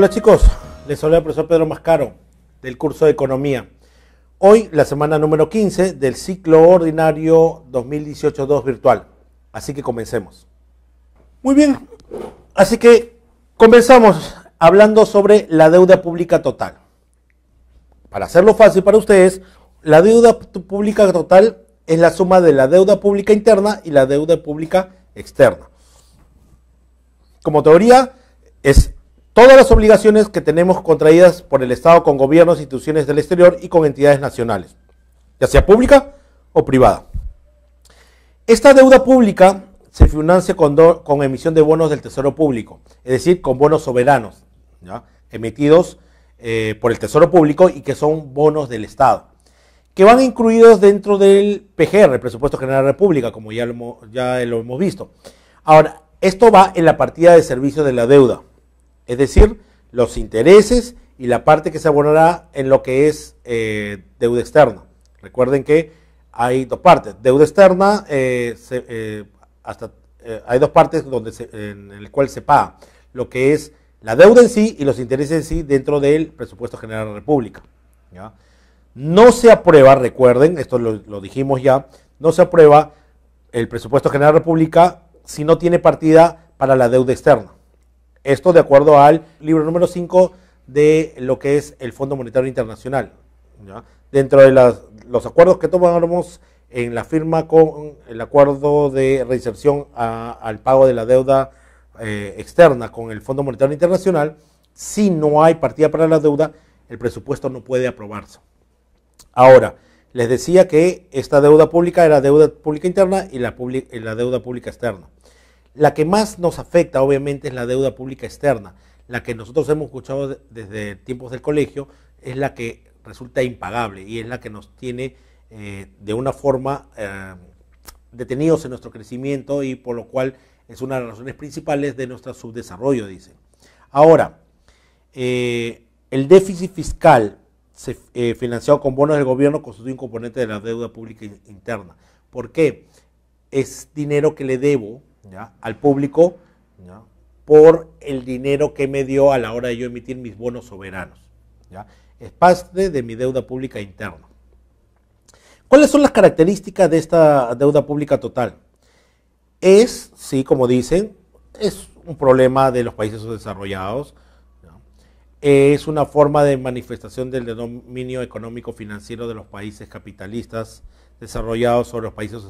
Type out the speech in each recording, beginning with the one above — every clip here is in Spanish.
Hola chicos, les habla el profesor Pedro Mascaro del curso de Economía. Hoy la semana número 15 del ciclo ordinario 2018-2 virtual. Así que comencemos. Muy bien, así que comenzamos hablando sobre la deuda pública total. Para hacerlo fácil para ustedes, la deuda pública total es la suma de la deuda pública interna y la deuda pública externa. Como teoría, es todas las obligaciones que tenemos contraídas por el Estado con gobiernos, e instituciones del exterior y con entidades nacionales, ya sea pública o privada. Esta deuda pública se financia con, emisión de bonos del Tesoro Público, es decir, con bonos soberanos emitidos eh, por el Tesoro Público y que son bonos del Estado, que van incluidos dentro del PGR, el Presupuesto General de la República, como ya lo, ya lo hemos visto. Ahora, esto va en la partida de servicio de la deuda es decir, los intereses y la parte que se abonará en lo que es eh, deuda externa. Recuerden que hay dos partes. Deuda externa, eh, eh, hasta, hay dos partes donde en el cual se paga. Lo que es la deuda en sí y los intereses en sí dentro del presupuesto general de la República. No se aprueba, recuerden, esto lo, dijimos ya, no se aprueba el presupuesto general de la República si no tiene partida para la deuda externa. Esto de acuerdo al libro número 5 de lo que es el Fondo Monetario Internacional. Dentro de los acuerdos que tomamos en la firma con el acuerdo de reinserción al pago de la deuda eh, externa con el Fondo Monetario Internacional, si no hay partida para la deuda, el presupuesto no puede aprobarse. Ahora, les decía que esta deuda pública era deuda pública interna y la, la deuda pública externa. La que más nos afecta, obviamente, es la deuda pública externa. La que nosotros hemos escuchado desde tiempos del colegio es la que resulta impagable y es la que nos tiene eh, de una forma eh, detenidos en nuestro crecimiento y por lo cual es una de las razones principales de nuestro subdesarrollo, dicen. Ahora, eh, el déficit fiscal se, financiado con bonos del gobierno constituye un componente de la deuda pública interna. ¿Por qué? Es dinero que le debo al público por el dinero que me dio a la hora de yo emitir mis bonos soberanos. Es parte de mi deuda pública interna. ¿Cuáles son las características de esta deuda pública total? Es, sí, como dicen, es un problema de los países desarrollados, es una forma de manifestación del dominio económico financiero de los países capitalistas desarrollados sobre los países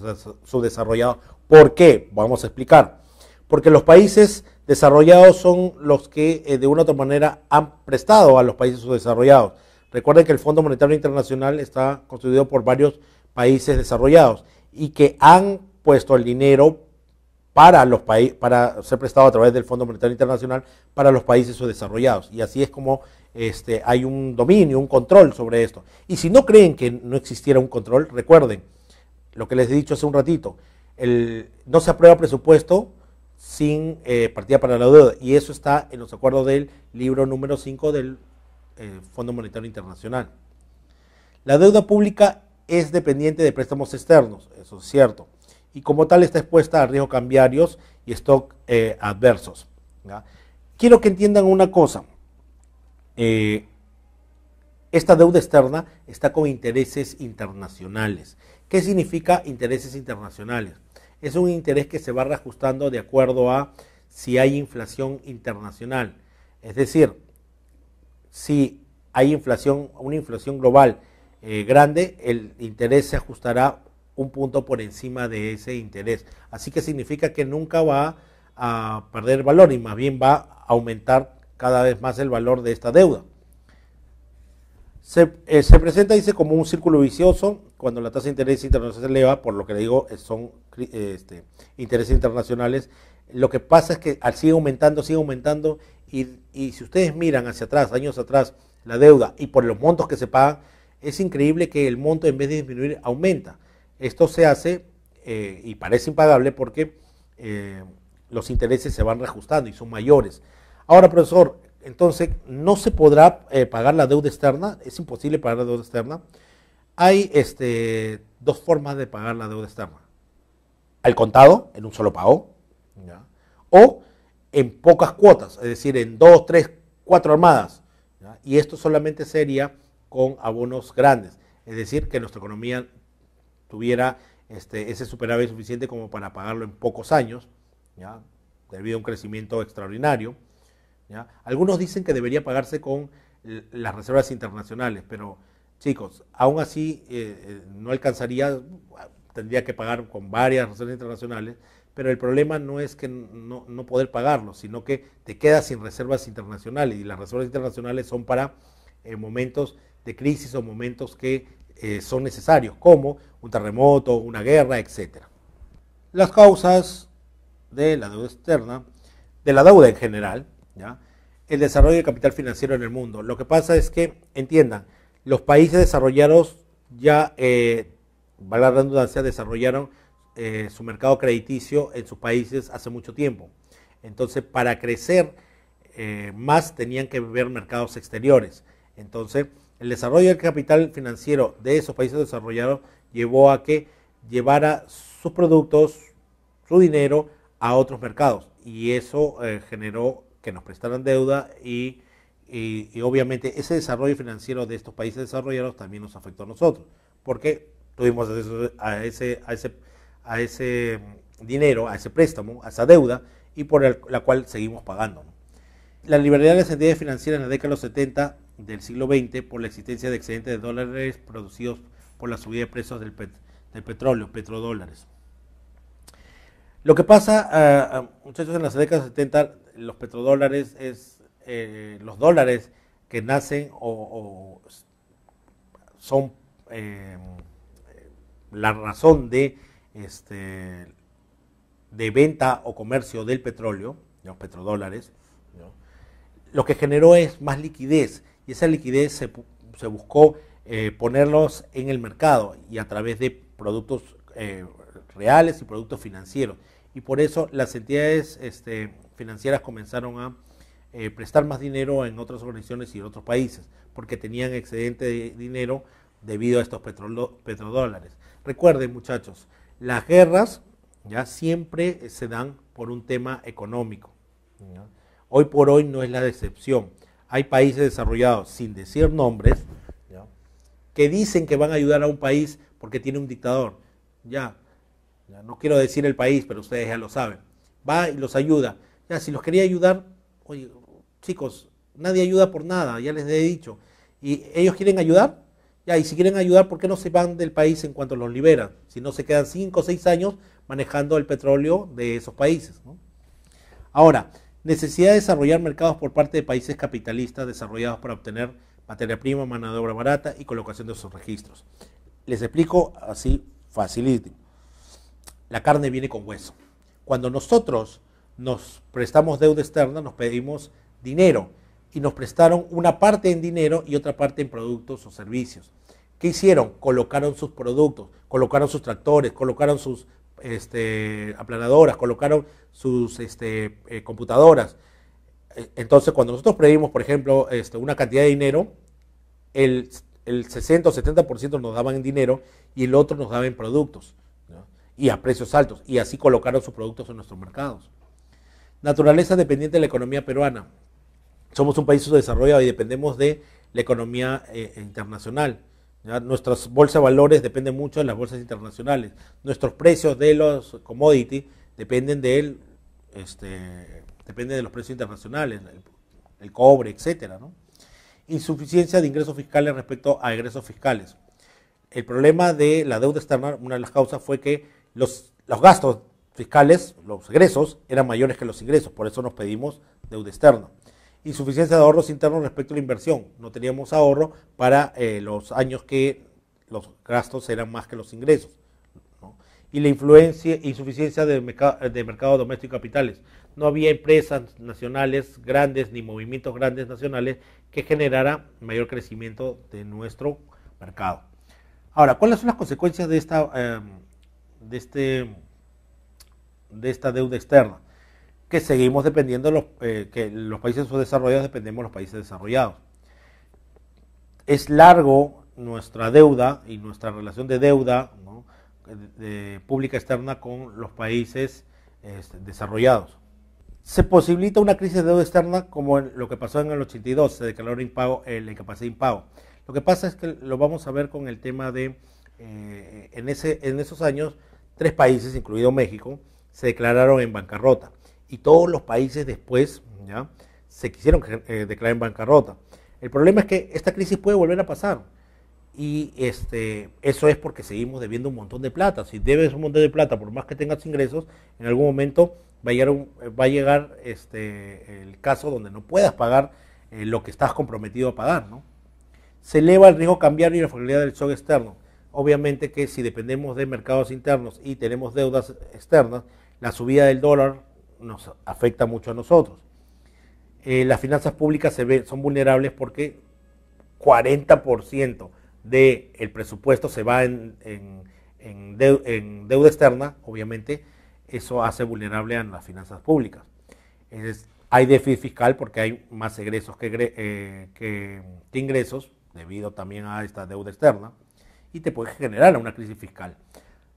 subdesarrollados. ¿Por qué? Vamos a explicar. Porque los países desarrollados son los que eh, de una u otra manera han prestado a los países subdesarrollados. Recuerden que el Fondo Monetario Internacional está constituido por varios países desarrollados y que han puesto el dinero para los países para ser prestado a través del Fondo Monetario Internacional para los países subdesarrollados y así es como este, hay un dominio, un control sobre esto. Y si no creen que no existiera un control, recuerden lo que les he dicho hace un ratito, no se aprueba presupuesto sin eh, partida para la deuda. Y eso está en los acuerdos del libro número 5 del FMI. Eh, Fondo Monetario Internacional. La deuda pública es dependiente de préstamos externos, eso es cierto, y como tal está expuesta a riesgos cambiarios y stock eh, adversos. Quiero que entiendan una cosa, eh, esta deuda externa está con intereses internacionales. ¿Qué significa intereses internacionales? Es un interés que se va reajustando de acuerdo a si hay inflación internacional. Es decir, si hay inflación, una inflación global eh, grande, el interés se ajustará un punto por encima de ese interés. Así que significa que nunca va a perder valor y más bien va a aumentar cada vez más el valor de esta deuda. Eh, se, presenta, dice, como un círculo vicioso cuando la tasa de interés internacional se eleva, por lo que le digo, son este, intereses internacionales. Lo que pasa es que al, sigue aumentando, sigue aumentando, y, si ustedes miran hacia atrás, años atrás, la deuda y por los montos que se pagan, es increíble que el monto en vez de disminuir aumenta. Esto se hace eh, y parece impagable porque eh, los intereses se van reajustando y son mayores. Ahora, profesor, entonces, ¿no se podrá eh, pagar la deuda externa? ¿Es imposible pagar la deuda externa? Hay este, dos formas de pagar la deuda externa. Al contado, en un solo pago, o en pocas cuotas, es decir, en dos, tres, cuatro armadas. Y esto solamente sería con abonos grandes, es decir, que nuestra economía tuviera este, ese superávit suficiente como para pagarlo en pocos años, ¿ya? debido a un crecimiento extraordinario. Algunos dicen que debería pagarse con las reservas internacionales, pero chicos, aún así eh, eh, no alcanzaría, tendría que pagar con varias reservas internacionales, pero el problema no es que no, poder pagarlo, sino que te quedas sin reservas internacionales y las reservas internacionales son para eh, momentos de crisis o momentos que son necesarios, como un terremoto, una guerra, etc. Las causas de la deuda externa, de la deuda en general, el desarrollo del capital financiero en el mundo. Lo que pasa es que, entiendan, los países desarrollados ya, eh, valga la redundancia, desarrollaron eh, su mercado crediticio en sus países hace mucho tiempo. Entonces, para crecer eh, más tenían que ver mercados exteriores. Entonces, el desarrollo del capital financiero de esos países desarrollados llevó a que llevara sus productos, su dinero a otros mercados. Y eso eh, generó que nos prestaran deuda y, obviamente ese desarrollo financiero de estos países desarrollados también nos afectó a nosotros, porque tuvimos acceso a ese, a ese, a ese dinero, a ese préstamo, a esa deuda y por la cual seguimos pagando. La libertad de las financiera en la década de los 70 del siglo XX por la existencia de excedentes de dólares producidos por la subida de precios del, del petróleo, petrodólares. Lo que pasa, eh, eh, muchachos, en las décadas de 70 los petrodólares es eh, los dólares que nacen o, son eh, la razón de, este, de venta o comercio del petróleo, los petrodólares, lo que generó es más liquidez y esa liquidez se, buscó eh, ponerlos en el mercado y a través de productos reales y productos financieros. Y por eso las entidades este, financieras comenzaron a eh, prestar más dinero en otras organizaciones y en otros países, porque tenían excedente de dinero debido a estos petrodólares. Recuerden muchachos, las guerras ya siempre eh, se dan por un tema económico. Hoy por hoy no es la decepción. Hay países desarrollados, sin decir nombres, que dicen que van a ayudar a un país porque tiene un dictador. ya no quiero decir el país, pero ustedes ya lo saben. Va y los ayuda si los quería ayudar, oye, chicos, nadie ayuda por nada, ya les he dicho. ¿Y ellos quieren ayudar? Ya, y si quieren ayudar, ¿por qué no se van del país en cuanto los liberan? Si no se quedan 5 o 6 años manejando el petróleo de esos países. Ahora, necesidad de desarrollar mercados por parte de países capitalistas desarrollados para obtener materia prima, mano de obra barata y colocación de sus registros. Les explico así facilísimo La carne viene con hueso. Cuando nosotros nos prestamos deuda externa, nos pedimos dinero y nos prestaron una parte en dinero y otra parte en productos o servicios. ¿Qué hicieron? Colocaron sus productos, colocaron sus tractores, colocaron sus este, aplanadoras, colocaron sus este, eh, computadoras. Eh, entonces, cuando nosotros pedimos, por ejemplo, este, una cantidad de dinero, el, 60 o 70% nos daban en dinero y el otro nos daba en productos y a precios altos. Y así colocaron sus productos en nuestros mercados. Naturaleza dependiente de la economía peruana. Somos un país subdesarrollado y dependemos de la economía eh, e internacional. Nuestras bolsas de valores dependen mucho de las bolsas internacionales. Nuestros precios de los commodities dependen de, este, de los precios internacionales, el, cobre, etcétera, Insuficiencia de ingresos fiscales respecto a egresos fiscales. El problema de la deuda externa, una de las causas fue que los gastos fiscales, los egresos, eran mayores que los ingresos, por eso nos pedimos deuda externa. Insuficiencia de ahorros internos respecto a la inversión. No teníamos ahorro para eh, los años que los gastos eran más que los ingresos. Y la influencia, insuficiencia de, mercado doméstico y capitales. No había empresas nacionales grandes ni movimientos grandes nacionales que generara mayor crecimiento de nuestro mercado. Ahora, ¿cuáles son las consecuencias de, esta, em, de este de esta deuda externa, que seguimos dependiendo los, eh, que los países subdesarrollados dependemos de los países desarrollados. Es largo nuestra deuda y nuestra relación de deuda pública externa con los países este, desarrollados. Se posibilita una crisis de deuda externa como lo que pasó en el 82, se declaró impago, la incapacidad de impago. Lo que pasa es que lo vamos a ver con el tema de, eh, en, ese, en esos años, tres países, incluido México, se declararon en bancarrota y todos los países después ¿ya? se quisieron eh, declarar en bancarrota. El problema es que esta crisis puede volver a pasar y este, eso es porque seguimos debiendo un montón de plata. Si debes un montón de plata, por más que tengas ingresos, en algún momento va a llegar, va a llegar este, el caso donde no puedas pagar eh, lo que estás comprometido a pagar. ¿no? Se eleva el riesgo cambiar y la fragilidad del shock externo. Obviamente que si dependemos de mercados internos y tenemos deudas externas, la subida del dólar nos afecta mucho a nosotros. Eh, las finanzas públicas se ven, son vulnerables porque 40% del presupuesto se va en, deuda externa, obviamente, eso hace vulnerable a las finanzas públicas. hay déficit fiscal porque hay más egresos eh, que, ingresos, debido también a esta deuda externa, y te puede generar una crisis fiscal.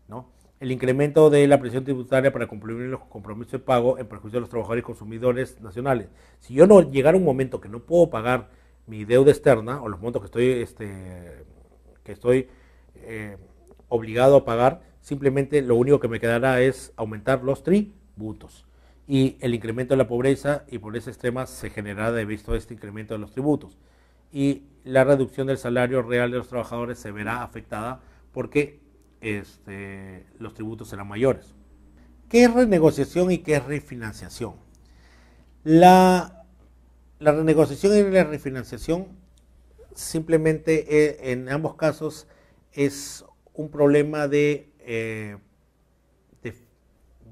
¿no? el incremento de la presión tributaria para cumplir los compromisos de pago en perjuicio de los trabajadores y consumidores nacionales. Si yo no llegara un momento que no puedo pagar mi deuda externa o los montos que estoy, este, que estoy eh, obligado a pagar, simplemente lo único que me quedará es aumentar los tributos. Y el incremento de la pobreza y pobreza extrema se generará debido a este incremento de los tributos. Y la reducción del salario real de los trabajadores se verá afectada porque este, los tributos serán mayores. ¿Qué es renegociación y qué es refinanciación? La, renegociación y la refinanciación simplemente eh, en ambos casos es un problema eh, de,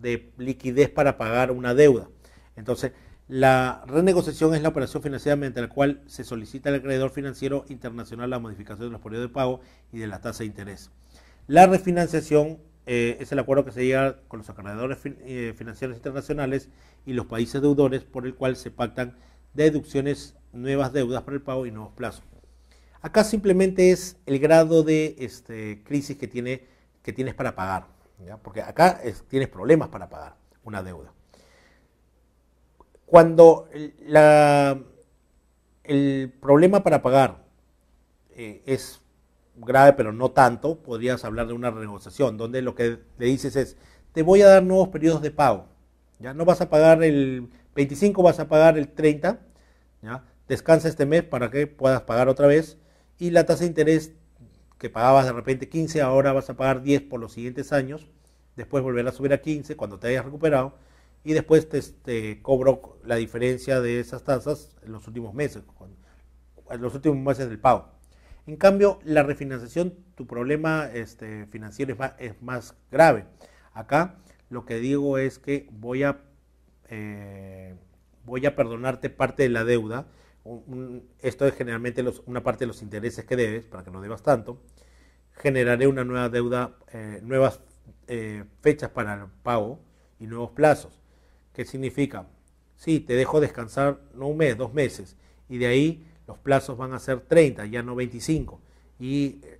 de, liquidez para pagar una deuda. Entonces, la renegociación es la operación financiera mediante la cual se solicita al acreedor financiero internacional la modificación de los periodos de pago y de la tasa de interés. La refinanciación eh, es el acuerdo que se llega con los acreedores eh, financieros internacionales y los países deudores por el cual se pactan deducciones, nuevas deudas para el pago y nuevos plazos. Acá simplemente es el grado de este, crisis que, tiene, que tienes para pagar, porque acá tienes problemas para pagar una deuda. Cuando el problema para pagar eh, es grave, pero no tanto, podrías hablar de una renegociación, donde lo que le dices es, te voy a dar nuevos periodos de pago. Ya no vas a pagar el 25, vas a pagar el 30. ¿ya? Descansa este mes para que puedas pagar otra vez. Y la tasa de interés que pagabas de repente 15, ahora vas a pagar 10 por los siguientes años. Después volver a subir a 15 cuando te hayas recuperado. Y después te, cobro la diferencia de esas tasas en los últimos meses, en los últimos meses del pago. En cambio, la refinanciación, tu problema este, financiero es más, grave. Acá lo que digo es que voy a, eh, voy a perdonarte parte de la deuda. esto es generalmente una parte de los intereses que debes, para que no debas tanto. Generaré una nueva deuda, eh, nuevas eh, fechas para el pago y nuevos plazos. ¿Qué significa? Sí, te dejo descansar no un mes, dos meses. Y de ahí los plazos van a ser 30, ya no 25. Y eh,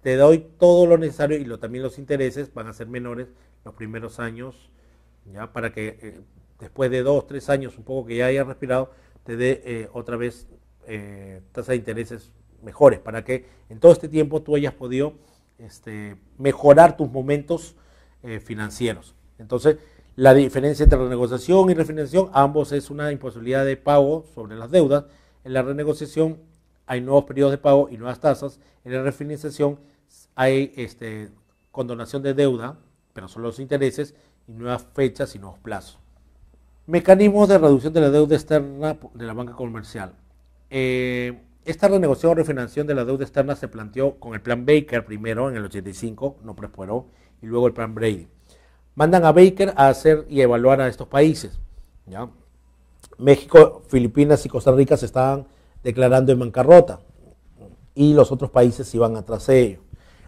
te doy todo lo necesario y lo, también los intereses van a ser menores los primeros años, ya para que eh, después de dos, tres años, un poco que ya hayas respirado, te dé eh, otra vez tasa de intereses mejores, para que en todo este tiempo tú hayas podido este, mejorar tus momentos financieros. Entonces, la diferencia entre renegociación y refinanciación, ambos es una imposibilidad de pago sobre las deudas en la renegociación hay nuevos periodos de pago y nuevas tasas. En la refinanciación hay este, condonación de deuda, pero solo los intereses, y nuevas fechas y nuevos plazos. Mecanismos de reducción de la deuda externa de la banca comercial. Eh, esta renegociación o refinanciación de la deuda externa se planteó con el plan Baker primero en el 85, no prosperó, y luego el plan Brady. Mandan a Baker a hacer y evaluar a estos países. ¿ya? México, Filipinas y Costa Rica se estaban declarando en bancarrota y los otros países iban atrás de ellos.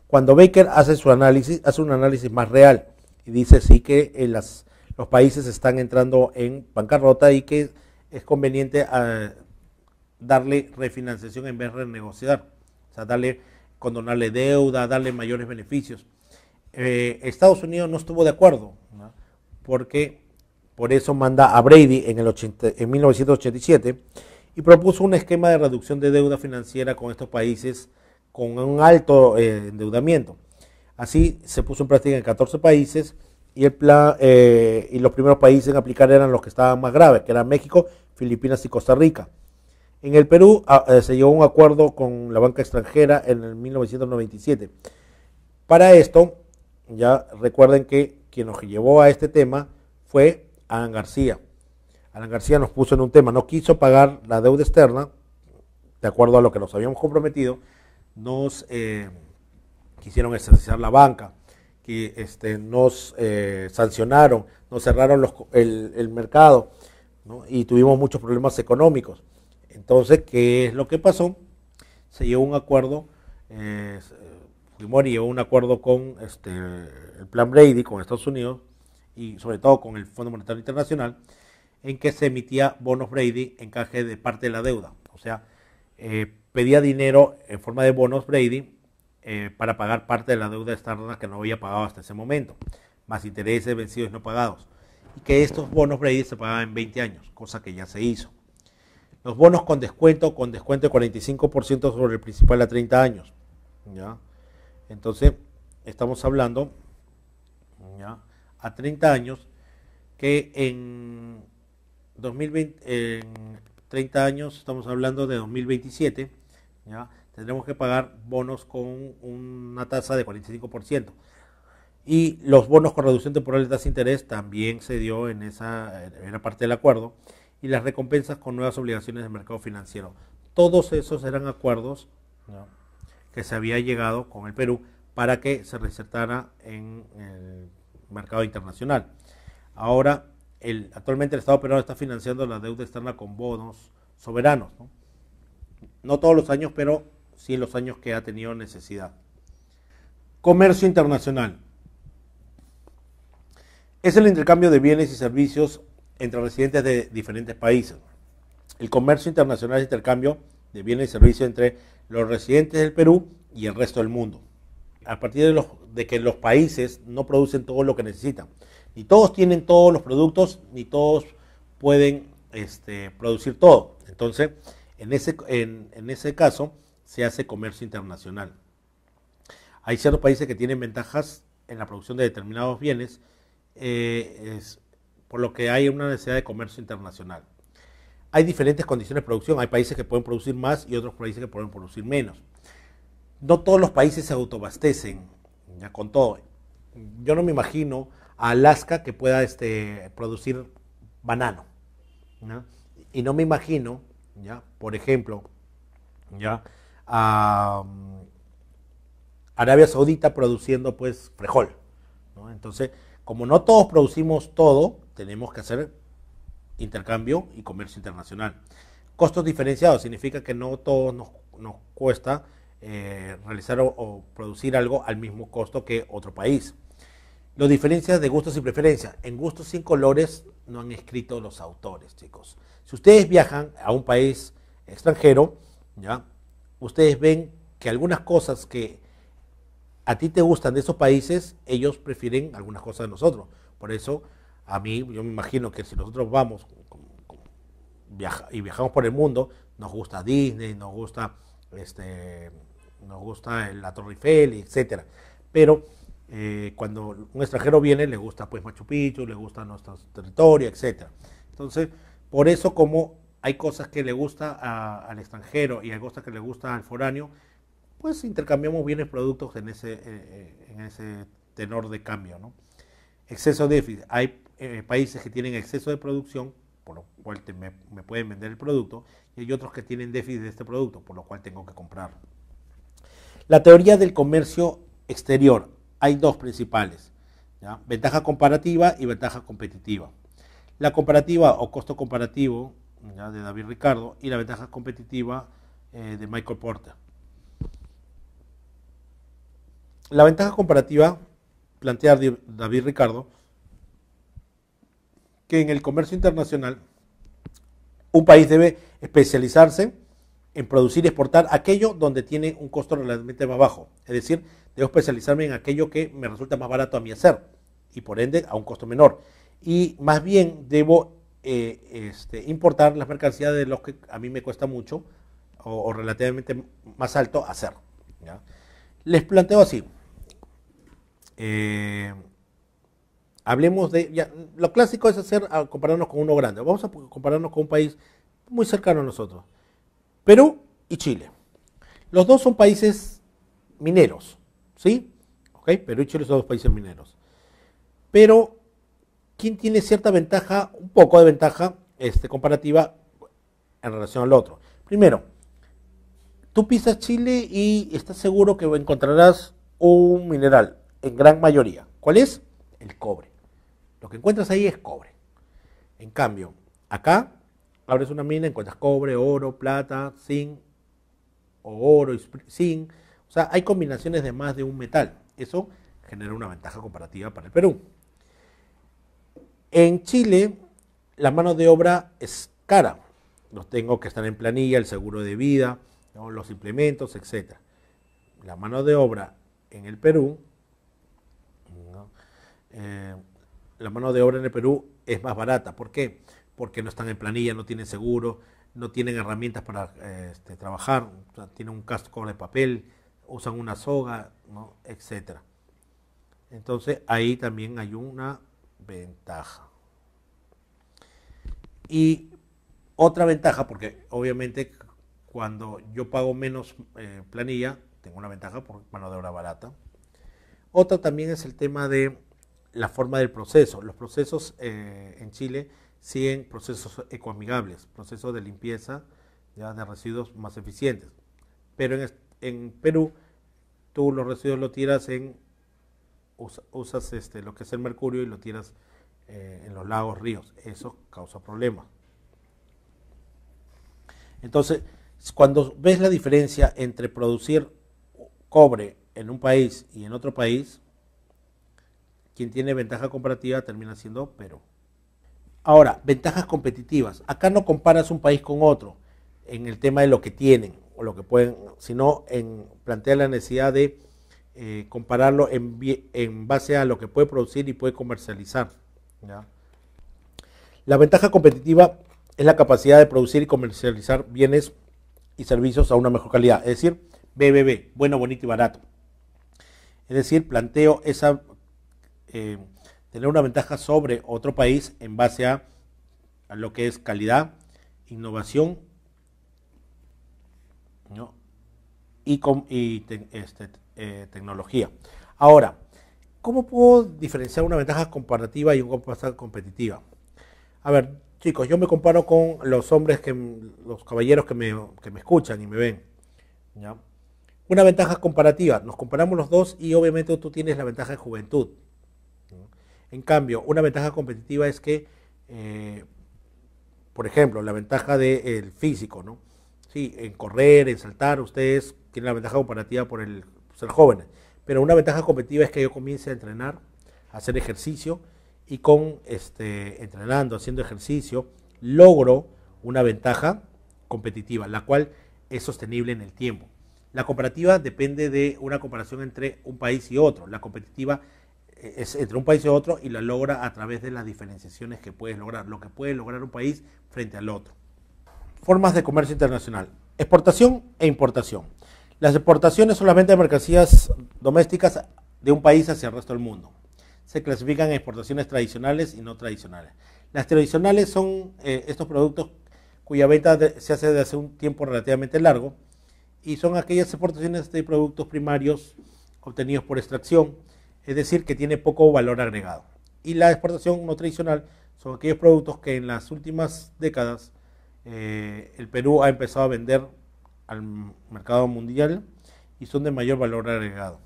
Cuando Baker hace su análisis, hace un análisis más real y dice sí que eh, los países están entrando en bancarrota y que es conveniente ah, darle refinanciación en vez de renegociar, o sea, darle condonarle deuda, darle mayores beneficios. Eh, Estados Unidos no estuvo de acuerdo, porque por eso manda a Brady en, el en 1987 y propuso un esquema de reducción de deuda financiera con estos países con un alto eh, endeudamiento. Así se puso en práctica en 14 países y, el eh, y los primeros países en aplicar eran los que estaban más graves, que eran México, Filipinas y Costa Rica. En el Perú eh, se llegó a un acuerdo con la banca extranjera en el 1997. Para esto, ya recuerden que quien nos llevó a este tema fue Alan García. Alan García nos puso en un tema, no quiso pagar la deuda externa, de acuerdo a lo que nos habíamos comprometido, nos eh, quisieron exercitar la banca, que este, nos eh, sancionaron, nos cerraron el, mercado y tuvimos muchos problemas económicos. Entonces, ¿qué es lo que pasó? Se llegó un acuerdo, eh, eh Fujimori llegó un acuerdo con este, el Plan Brady, con Estados Unidos, y sobre todo con el Fondo Monetario Internacional, en que se emitía bonos Brady en de parte de la deuda. O sea, eh, pedía dinero en forma de bonos Brady eh, para pagar parte de la deuda externa que no había pagado hasta ese momento, más intereses vencidos y no pagados. Y que estos bonos Brady se pagaban en 20 años, cosa que ya se hizo. Los bonos con descuento, con descuento de 45% sobre el principal a 30 años. ¿ya? Entonces, estamos hablando a 30 años, que en, 30 años, estamos hablando de 2027, ¿ya? tendremos que pagar bonos con una tasa de 45%. Y los bonos con reducción temporal de tasa de interés también se dio en esa, parte del acuerdo. Y las recompensas con nuevas obligaciones del mercado financiero. Todos esos eran acuerdos que se había llegado con el Perú para que se recertara en el mercado internacional. Ahora, el, actualmente el Estado peruano está financiando la deuda externa con bonos soberanos. ¿no? no todos los años, pero sí en los años que ha tenido necesidad. Comercio internacional. Es el intercambio de bienes y servicios entre residentes de diferentes países. El comercio internacional es el intercambio de bienes y servicios entre los residentes del Perú y el resto del mundo a partir de, que los países no producen todo lo que necesitan. Ni todos tienen todos los productos, ni todos pueden este, producir todo. Entonces, en ese, en, ese caso, se hace comercio internacional. Hay ciertos países que tienen ventajas en la producción de determinados bienes, eh, por lo que hay una necesidad de comercio internacional. Hay diferentes condiciones de producción, hay países que pueden producir más y otros países que pueden producir menos no todos los países se autobastecen con todo. Yo no me imagino a Alaska que pueda este, producir banano. Y no me imagino, ¿ya? por ejemplo, ¿ya? a Arabia Saudita produciendo pues frijol. Entonces, como no todos producimos todo, tenemos que hacer intercambio y comercio internacional. Costos diferenciados significa que no todos nos, nos cuesta eh, realizar o, producir algo al mismo costo que otro país. Las diferencias de gustos y preferencias. En gustos sin colores no han escrito los autores, chicos. Si ustedes viajan a un país extranjero, ¿ya? ustedes ven que algunas cosas que a ti te gustan de esos países, ellos prefieren algunas cosas de nosotros. Por eso, a mí, yo me imagino que si nosotros vamos y viajamos por el mundo, nos gusta Disney, nos gusta este, nos gusta la Torre Eiffel, etc. Pero eh, cuando un extranjero viene le gusta pues Machu Picchu, le gusta nuestro territorio, etcétera, Entonces, por eso como hay cosas que le gusta al extranjero y hay cosas que le gusta al foráneo, pues intercambiamos bienes productos en ese, eh, eh, en ese tenor de cambio. Exceso de déficit. Hay países que tienen exceso de producción, por lo cual me, me pueden vender el producto, y hay otros que tienen déficit de este producto, por lo cual tengo que comprar. La teoría del comercio exterior, hay dos principales, ventaja comparativa y ventaja competitiva. La comparativa o costo comparativo de David Ricardo y la ventaja competitiva eh, de Michael Porter. La ventaja comparativa plantea David Ricardo que en el comercio internacional un país debe especializarse en producir y exportar aquello donde tiene un costo relativamente más bajo. Es decir, debo especializarme en aquello que me resulta más barato a mí hacer y por ende a un costo menor. Y más bien debo eh, este, importar las mercancías de los que a mí me cuesta mucho o, relativamente más alto hacer. Les planteo así. Eh, hablemos de... lo clásico es hacer, ah, compararnos con uno grande. Vamos a compararnos con un país muy cercano a nosotros. Perú y Chile. Los dos son países mineros, ¿sí? Perú y Chile son dos países mineros. Pero, ¿quién tiene cierta ventaja, un poco de ventaja este, comparativa en relación al otro? Primero, tú pisas Chile y estás seguro que encontrarás un mineral, en gran mayoría. ¿Cuál es? El cobre. Lo que encuentras ahí es cobre. En cambio, acá abres una mina, encuentras cobre, oro, plata, zinc, o oro y zinc. O sea, hay combinaciones de más de un metal. Eso genera una ventaja comparativa para el Perú. En Chile, la mano de obra es cara. Los tengo que estar en planilla, el seguro de vida, los implementos, etc. La mano de obra en el Perú, eh, la mano de obra en el Perú es más barata. ¿Por qué? porque no están en planilla, no tienen seguro, no tienen herramientas para este, trabajar, tienen un casco de papel, usan una soga, ¿no? etc. Entonces ahí también hay una ventaja. Y otra ventaja, porque obviamente cuando yo pago menos eh, planilla, tengo una ventaja por mano de obra barata. Otra también es el tema de la forma del proceso. Los procesos eh, en Chile siguen procesos ecoamigables, procesos de limpieza de residuos más eficientes. Pero en, Perú, tú los residuos lo tiras en, usas este, lo que es el mercurio y lo tiras eh, en los lagos, ríos. Eso causa problemas. Entonces, cuando ves la diferencia entre producir cobre en un país y en otro país, quien tiene ventaja comparativa termina siendo Perú. Ahora, ventajas competitivas. Acá no comparas un país con otro en el tema de lo que tienen o lo que pueden, sino en plantear la necesidad de eh, compararlo en, base a lo que puede producir y puede comercializar. La ventaja competitiva es la capacidad de producir y comercializar bienes y servicios a una mejor calidad, es decir, BBB, bueno, bonito y barato. Es decir, planteo esa eh, tener una ventaja sobre otro país en base a, lo que es calidad, innovación y, con, y este, eh, tecnología. Ahora, ¿cómo puedo diferenciar una ventaja comparativa y una ventaja competitiva? A ver, chicos, yo me comparo con los hombres, que, los caballeros que me, escuchan y me ven. Una ventaja comparativa, nos comparamos los dos y obviamente tú tienes la ventaja de juventud. En cambio, una ventaja competitiva es que, eh, por ejemplo, la ventaja del físico, ¿no? Sí, en correr, en saltar, ustedes tienen la ventaja comparativa por el ser jóvenes. Pero una ventaja competitiva es que yo comience a entrenar, a hacer ejercicio y con este, entrenando, haciendo ejercicio, logro una ventaja competitiva, la cual es sostenible en el tiempo. La comparativa depende de una comparación entre un país y otro. La competitiva es entre un país y otro y la logra a través de las diferenciaciones que puedes lograr, lo que puede lograr un país frente al otro. Formas de comercio internacional. Exportación e importación. Las exportaciones son de mercancías domésticas de un país hacia el resto del mundo. Se clasifican en exportaciones tradicionales y no tradicionales. Las tradicionales son eh, estos productos cuya venta se hace desde hace un tiempo relativamente largo y son aquellas exportaciones de productos primarios obtenidos por extracción, es decir, que tiene poco valor agregado. Y la exportación no tradicional son aquellos productos que en las últimas décadas eh, el Perú ha empezado a vender al mercado mundial y son de mayor valor agregado.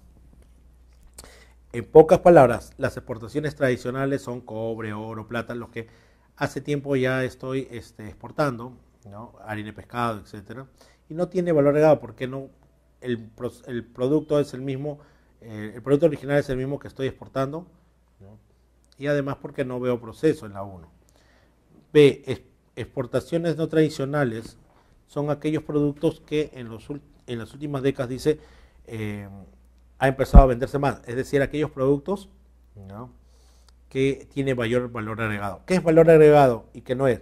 En pocas palabras, las exportaciones tradicionales son cobre, oro, plata, los que hace tiempo ya estoy este, exportando, harina de pescado, etc. Y no tiene valor agregado porque no, el, el producto es el mismo eh, el producto original es el mismo que estoy exportando. Y además porque no veo proceso en la 1. B. exportaciones no tradicionales son aquellos productos que en, los, en las últimas décadas, dice, eh, ha empezado a venderse más. Es decir, aquellos productos que tiene mayor valor agregado. ¿Qué es valor agregado y qué no es?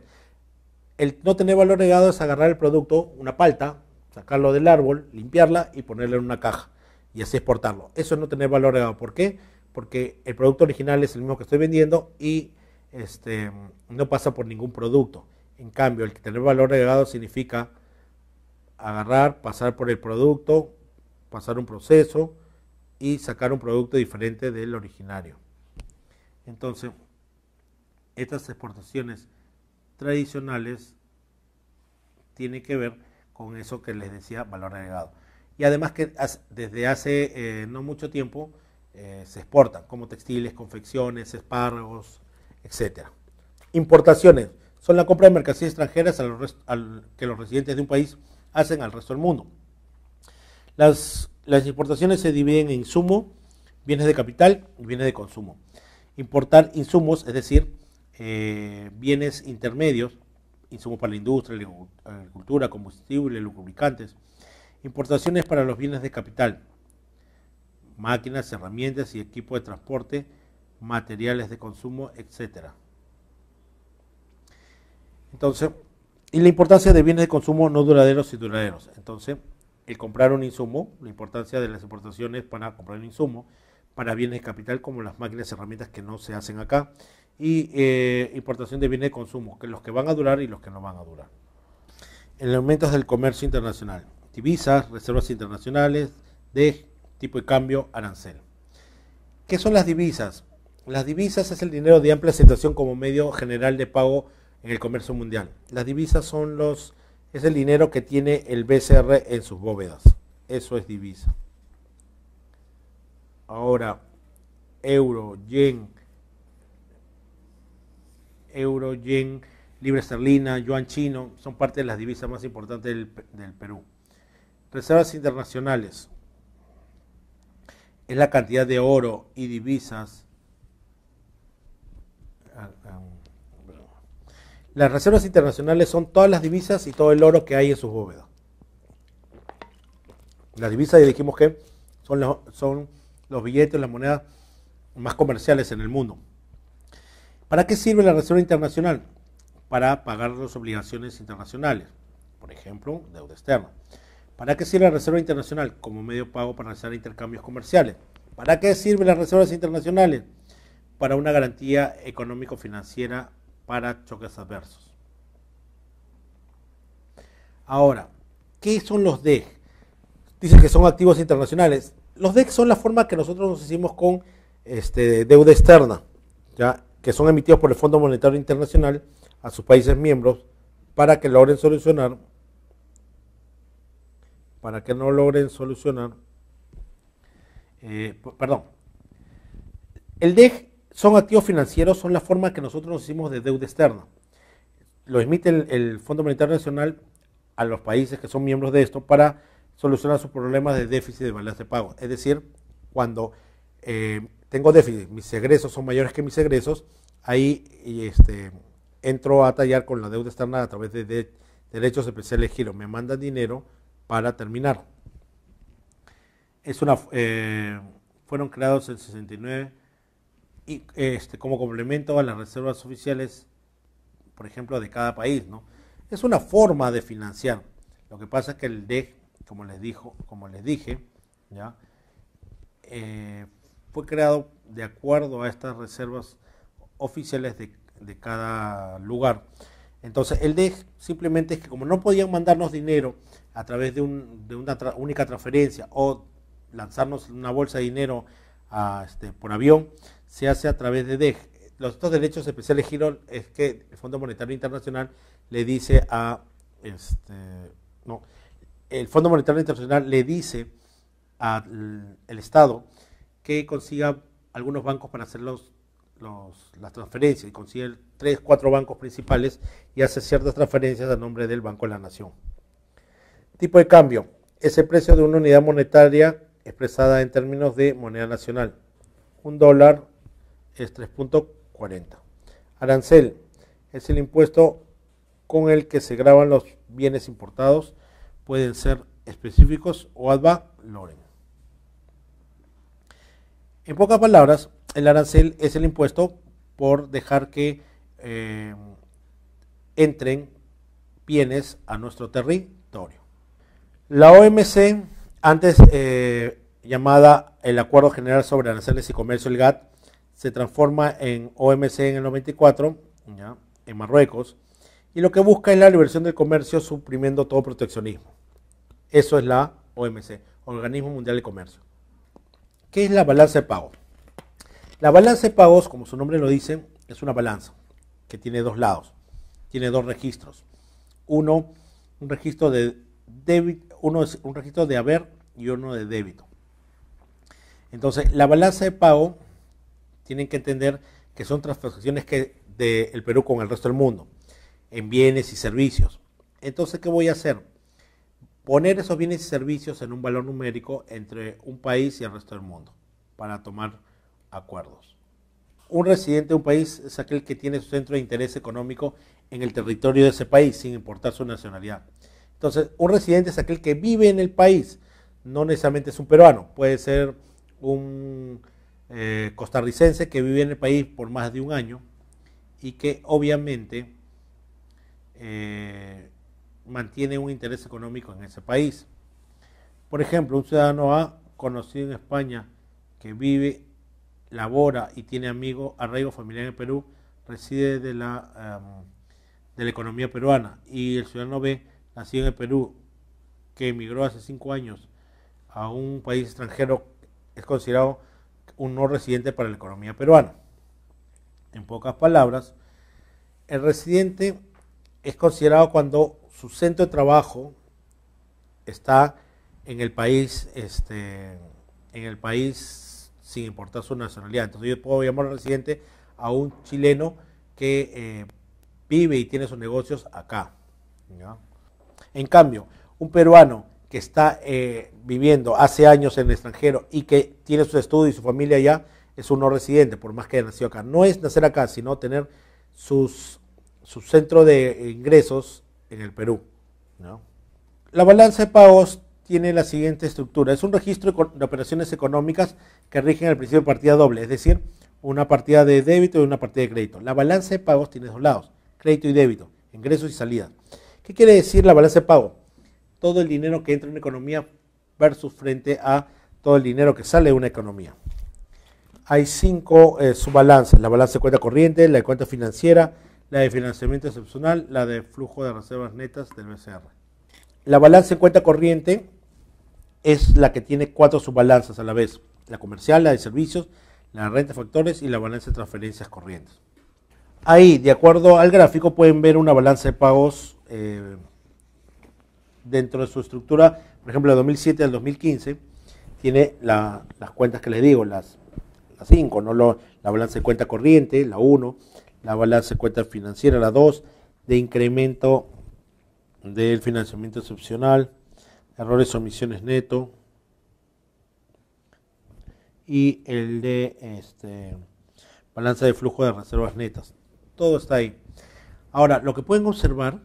El no tener valor agregado es agarrar el producto, una palta, sacarlo del árbol, limpiarla y ponerla en una caja y así exportarlo. Eso no tener valor agregado. ¿Por qué? Porque el producto original es el mismo que estoy vendiendo y este, no pasa por ningún producto. En cambio, el tener valor agregado significa agarrar, pasar por el producto, pasar un proceso y sacar un producto diferente del originario. Entonces, estas exportaciones tradicionales tienen que ver con eso que les decía, valor agregado y además que desde hace eh, no mucho tiempo eh, se exportan como textiles, confecciones, espárragos, etc. Importaciones son la compra de mercancías extranjeras que los residentes de un país hacen al resto del mundo. Las, importaciones se dividen en insumo, bienes de capital y bienes de consumo. Importar insumos, es decir, eh, bienes intermedios, insumos para la industria, la agricultura, combustible, lubricantes, Importaciones para los bienes de capital, máquinas, herramientas y equipo de transporte, materiales de consumo, etc. Entonces, y la importancia de bienes de consumo no duraderos y duraderos. Entonces, el comprar un insumo, la importancia de las importaciones para comprar un insumo, para bienes de capital como las máquinas y herramientas que no se hacen acá, y eh, importación de bienes de consumo, que los que van a durar y los que no van a durar. aumentos del comercio internacional divisas, reservas internacionales de tipo de cambio, arancel. ¿Qué son las divisas? Las divisas es el dinero de amplia aceptación como medio general de pago en el comercio mundial. Las divisas son los es el dinero que tiene el BCR en sus bóvedas. Eso es divisa. Ahora, euro, yen, euro, yen, libra esterlina, yuan chino, son parte de las divisas más importantes del Perú. Reservas internacionales. Es la cantidad de oro y divisas. Las reservas internacionales son todas las divisas y todo el oro que hay en sus bóvedas. Las divisas ya dijimos que son los, son los billetes, las monedas más comerciales en el mundo. ¿Para qué sirve la reserva internacional? Para pagar las obligaciones internacionales, por ejemplo, deuda externa. ¿Para qué sirve la Reserva Internacional? Como medio pago para realizar intercambios comerciales. ¿Para qué sirven las reservas internacionales? Para una garantía económico-financiera para choques adversos. Ahora, ¿qué son los DEG? Dicen que son activos internacionales. Los DEG son la forma que nosotros nos hicimos con este, deuda externa, ¿ya? que son emitidos por el Fondo Monetario Internacional a sus países miembros para que logren solucionar para que no logren solucionar. Eh, perdón. El DEG son activos financieros, son la forma que nosotros nos hicimos de deuda externa. Lo emite el, el Fondo Monetario a los países que son miembros de esto para solucionar sus problemas de déficit de balance de pago. Es decir, cuando eh, tengo déficit, mis egresos son mayores que mis egresos, ahí este, entro a tallar con la deuda externa a través de, derechos especiales de giro. Me mandan dinero para terminar. Es una, eh, fueron creados en 69 y este, como complemento a las reservas oficiales, por ejemplo, de cada país. ¿no? Es una forma de financiar. Lo que pasa es que el DEG como les, dijo, como les dije, eh, fue creado de acuerdo a estas reservas oficiales de, cada lugar. Entonces, el DEG simplemente es que como no podían mandarnos dinero a través de, una única transferencia o lanzarnos una bolsa de dinero este, por avión, se hace a través de DEG. Los dos derechos especiales giro es que el Fondo Monetario Internacional le dice a este, no, el Fondo Monetario Internacional le dice al Estado que consiga algunos bancos para hacer las transferencias y consigue tres, cuatro bancos principales y hace ciertas transferencias a nombre del Banco de la Nación. Tipo de cambio es el precio de una unidad monetaria expresada en términos de moneda nacional. Un dólar es 3.40. Arancel es el impuesto con el que se graban los bienes importados. Pueden ser específicos o ad valorem. En pocas palabras, el arancel es el impuesto por dejar que eh, entren bienes a nuestro territorio. La OMC, antes eh, llamada el Acuerdo General sobre Aranceles y Comercio, el GATT, se transforma en OMC en el 94, en Marruecos, y lo que busca es la liberación del comercio suprimiendo todo proteccionismo. Eso es la OMC, Organismo Mundial de Comercio. ¿Qué es la balanza de pagos? La balanza de pagos, como su nombre lo dice, es una balanza que tiene dos lados, tiene dos registros. Uno, un registro de débito, uno es un registro de haber y uno de débito. Entonces, la balanza de pago tienen que entender que son transacciones que del Perú con el resto del mundo, en bienes y servicios. Entonces, ¿qué voy a hacer? Poner esos bienes y servicios en un valor numérico entre un país y el resto del mundo para tomar acuerdos. Un residente de un país es aquel que tiene su centro de interés económico en el territorio de ese país, sin importar su nacionalidad. Entonces, un residente es aquel que vive en el país, no necesariamente es un peruano, puede ser un eh, costarricense que vive en el país por más de un año y que obviamente eh, mantiene un interés económico en ese país. Por ejemplo, un ciudadano A conocido en España que vive, labora y tiene amigos, arraigo familiar en Perú, reside de la, de la economía peruana y el ciudadano B nacido en el Perú, que emigró hace cinco años a un país extranjero, es considerado un no residente para la economía peruana. En pocas palabras, el residente es considerado cuando su centro de trabajo está en el país, este, en el país sin importar su nacionalidad. Entonces yo puedo llamar residente a un chileno que eh, vive y tiene sus negocios acá. En cambio, un peruano que está eh, viviendo hace años en el extranjero y que tiene sus estudios y su familia allá, es un no residente, por más que haya nacido acá. No es nacer acá, sino tener sus, su centro de ingresos en el Perú. La balanza de pagos tiene la siguiente estructura. Es un registro de operaciones económicas que rigen al principio de partida doble, es decir, una partida de débito y una partida de crédito. La balanza de pagos tiene dos lados, crédito y débito, ingresos y salidas. ¿Qué quiere decir la balanza de pago? Todo el dinero que entra en una economía versus frente a todo el dinero que sale de una economía. Hay cinco eh, subbalanzas, la balanza de cuenta corriente, la de cuenta financiera, la de financiamiento excepcional, la de flujo de reservas netas del BCR. La balanza de cuenta corriente es la que tiene cuatro subbalanzas a la vez, la comercial, la de servicios, la de renta de factores y la balanza de transferencias corrientes. Ahí, de acuerdo al gráfico, pueden ver una balanza de pagos eh, dentro de su estructura, por ejemplo, de 2007 al 2015, tiene las cuentas que les digo, las, 5 ¿no? la balanza de cuenta corriente, la 1, la balanza de cuenta financiera, la 2, de incremento del financiamiento excepcional, errores o omisiones neto, y el de este, balanza de flujo de reservas netas. Todo está ahí. Ahora, lo que pueden observar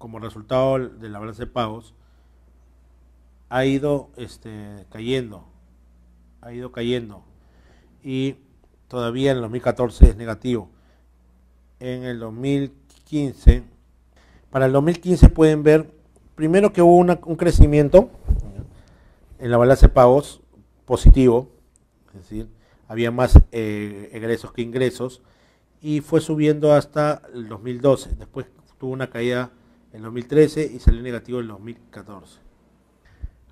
como resultado de la balanza de pagos, ha ido este, cayendo, ha ido cayendo y todavía en el 2014 es negativo. En el 2015, para el 2015 pueden ver, primero que hubo un crecimiento en la balanza de pagos positivo, es decir, había más eh, egresos que ingresos y fue subiendo hasta el 2012. Después tuvo una caída en 2013 y salió negativo en 2014.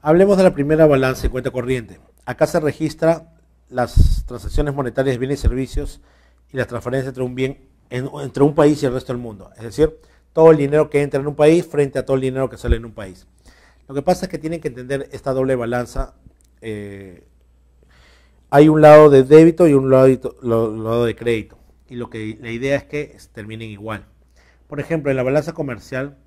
Hablemos de la primera balanza de cuenta corriente. Acá se registra las transacciones monetarias de bienes y servicios y las transferencias entre un bien entre un país y el resto del mundo. Es decir, todo el dinero que entra en un país frente a todo el dinero que sale en un país. Lo que pasa es que tienen que entender esta doble balanza. Eh, hay un lado de débito y un lado, lado de crédito. Y lo que la idea es que terminen igual. Por ejemplo, en la balanza comercial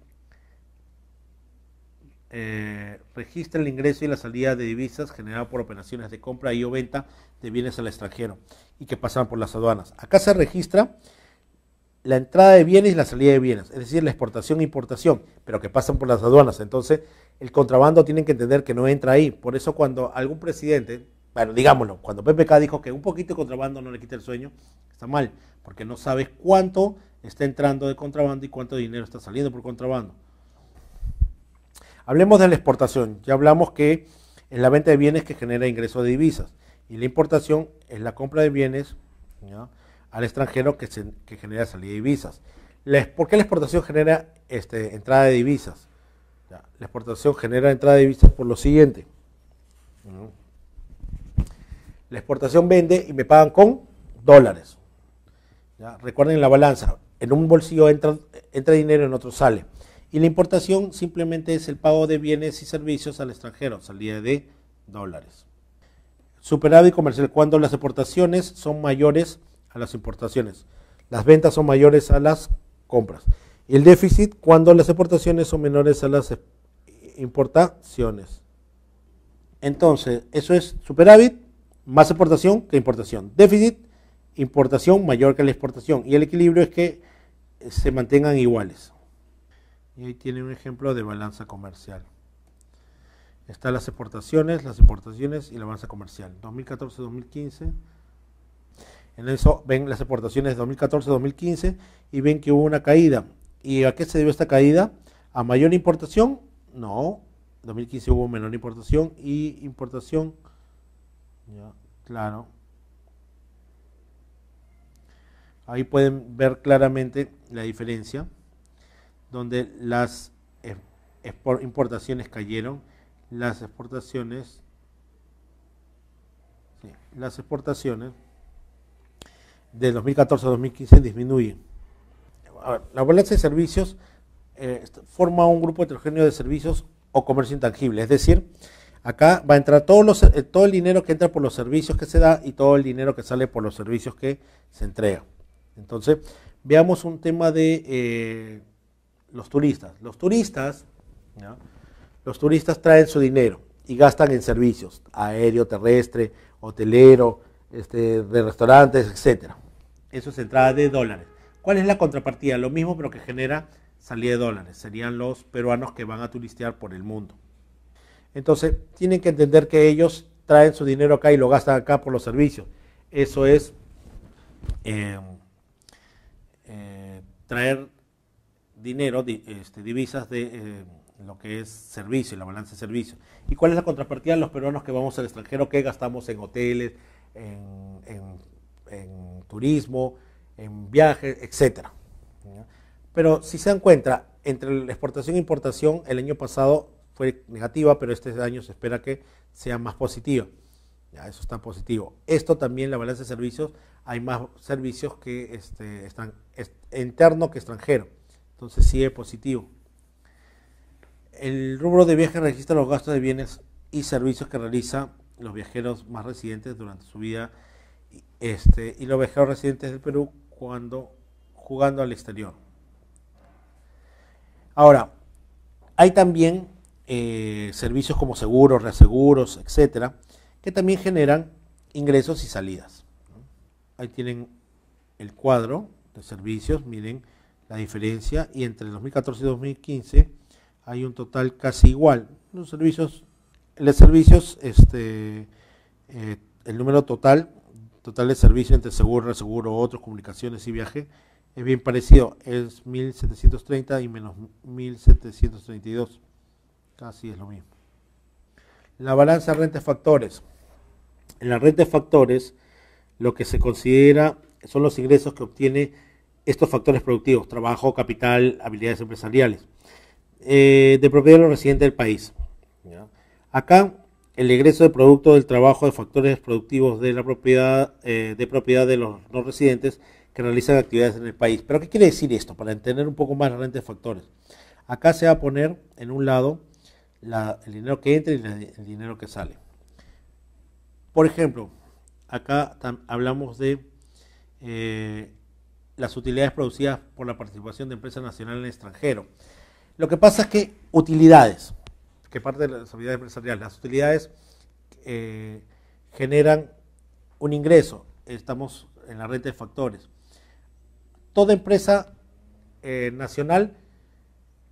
eh, registra el ingreso y la salida de divisas generada por operaciones de compra y o venta de bienes al extranjero y que pasan por las aduanas. Acá se registra la entrada de bienes y la salida de bienes, es decir, la exportación e importación, pero que pasan por las aduanas. Entonces, el contrabando tienen que entender que no entra ahí. Por eso cuando algún presidente, bueno, digámoslo, cuando PPK dijo que un poquito de contrabando no le quita el sueño, está mal, porque no sabes cuánto está entrando de contrabando y cuánto dinero está saliendo por contrabando. Hablemos de la exportación. Ya hablamos que es la venta de bienes que genera ingresos de divisas y la importación es la compra de bienes al extranjero que, genera salida de divisas. ¿Por qué la exportación genera este, entrada de divisas? La exportación genera entrada de divisas por lo siguiente. La exportación vende y me pagan con dólares. Recuerden la balanza. En un bolsillo entra, entra dinero, en otro sale. Y la importación simplemente es el pago de bienes y servicios al extranjero, salida de dólares. Superávit comercial cuando las exportaciones son mayores a las importaciones. Las ventas son mayores a las compras. Y el déficit cuando las exportaciones son menores a las importaciones. Entonces, eso es superávit, más exportación que importación. Déficit, importación mayor que la exportación. Y el equilibrio es que se mantengan iguales. Y ahí tiene un ejemplo de balanza comercial. Están las exportaciones, las importaciones y la balanza comercial. 2014-2015. En eso ven las exportaciones de 2014-2015 y ven que hubo una caída. ¿Y a qué se debió esta caída? ¿A mayor importación? No. 2015 hubo menor importación y importación. claro. Ahí pueden ver claramente la diferencia donde las importaciones cayeron, las exportaciones, las exportaciones de 2014 a 2015 disminuyen. la balanza de servicios eh, forma un grupo heterogéneo de servicios o comercio intangible, es decir, acá va a entrar eh, todo el dinero que entra por los servicios que se da y todo el dinero que sale por los servicios que se entrega. Entonces, veamos un tema de... Eh, los turistas. Los turistas, los turistas traen su dinero y gastan en servicios aéreo, terrestre, hotelero, este, de restaurantes, etcétera. Eso es entrada de dólares. ¿Cuál es la contrapartida? Lo mismo, pero que genera salida de dólares. Serían los peruanos que van a turistear por el mundo. Entonces, tienen que entender que ellos traen su dinero acá y lo gastan acá por los servicios. Eso es eh, eh, traer dinero, este, divisas de eh, lo que es servicio, la balanza de servicios. ¿Y cuál es la contrapartida de los peruanos que vamos al extranjero, que gastamos en hoteles, en, turismo, en viajes, etcétera? Pero si se dan cuenta, entre la exportación e importación, el año pasado fue negativa, pero este año se espera que sea más positiva. Ya, eso está positivo. Esto también, la balanza de servicios, hay más servicios que están, interno que extranjero. Entonces sí es positivo. El rubro de viajes registra los gastos de bienes y servicios que realizan los viajeros más residentes durante su vida este, y los viajeros residentes del Perú cuando jugando al exterior. Ahora, hay también eh, servicios como seguros, reaseguros, etcétera, que también generan ingresos y salidas. Ahí tienen el cuadro de servicios, miren la diferencia y entre 2014 y 2015 hay un total casi igual. Los servicios, los servicios este, eh, el número total, total de servicios entre seguro, reseguro, otros, comunicaciones y viaje, es bien parecido, es 1730 y menos 1732, casi es lo mismo. La balanza renta-factores. En la renta-factores lo que se considera son los ingresos que obtiene estos factores productivos, trabajo, capital, habilidades empresariales, eh, de propiedad de los residentes del país. Acá el egreso de producto del trabajo de factores productivos de la propiedad eh, de propiedad de los no residentes que realizan actividades en el país. Pero ¿qué quiere decir esto? Para entender un poco más la renta de factores. Acá se va a poner en un lado el dinero que entra y el dinero que sale. Por ejemplo, acá hablamos de eh, las utilidades producidas por la participación de empresas nacionales en el extranjero. Lo que pasa es que utilidades, que parte de las responsabilidad empresariales, las utilidades eh, generan un ingreso, estamos en la red de factores. Toda empresa eh, nacional,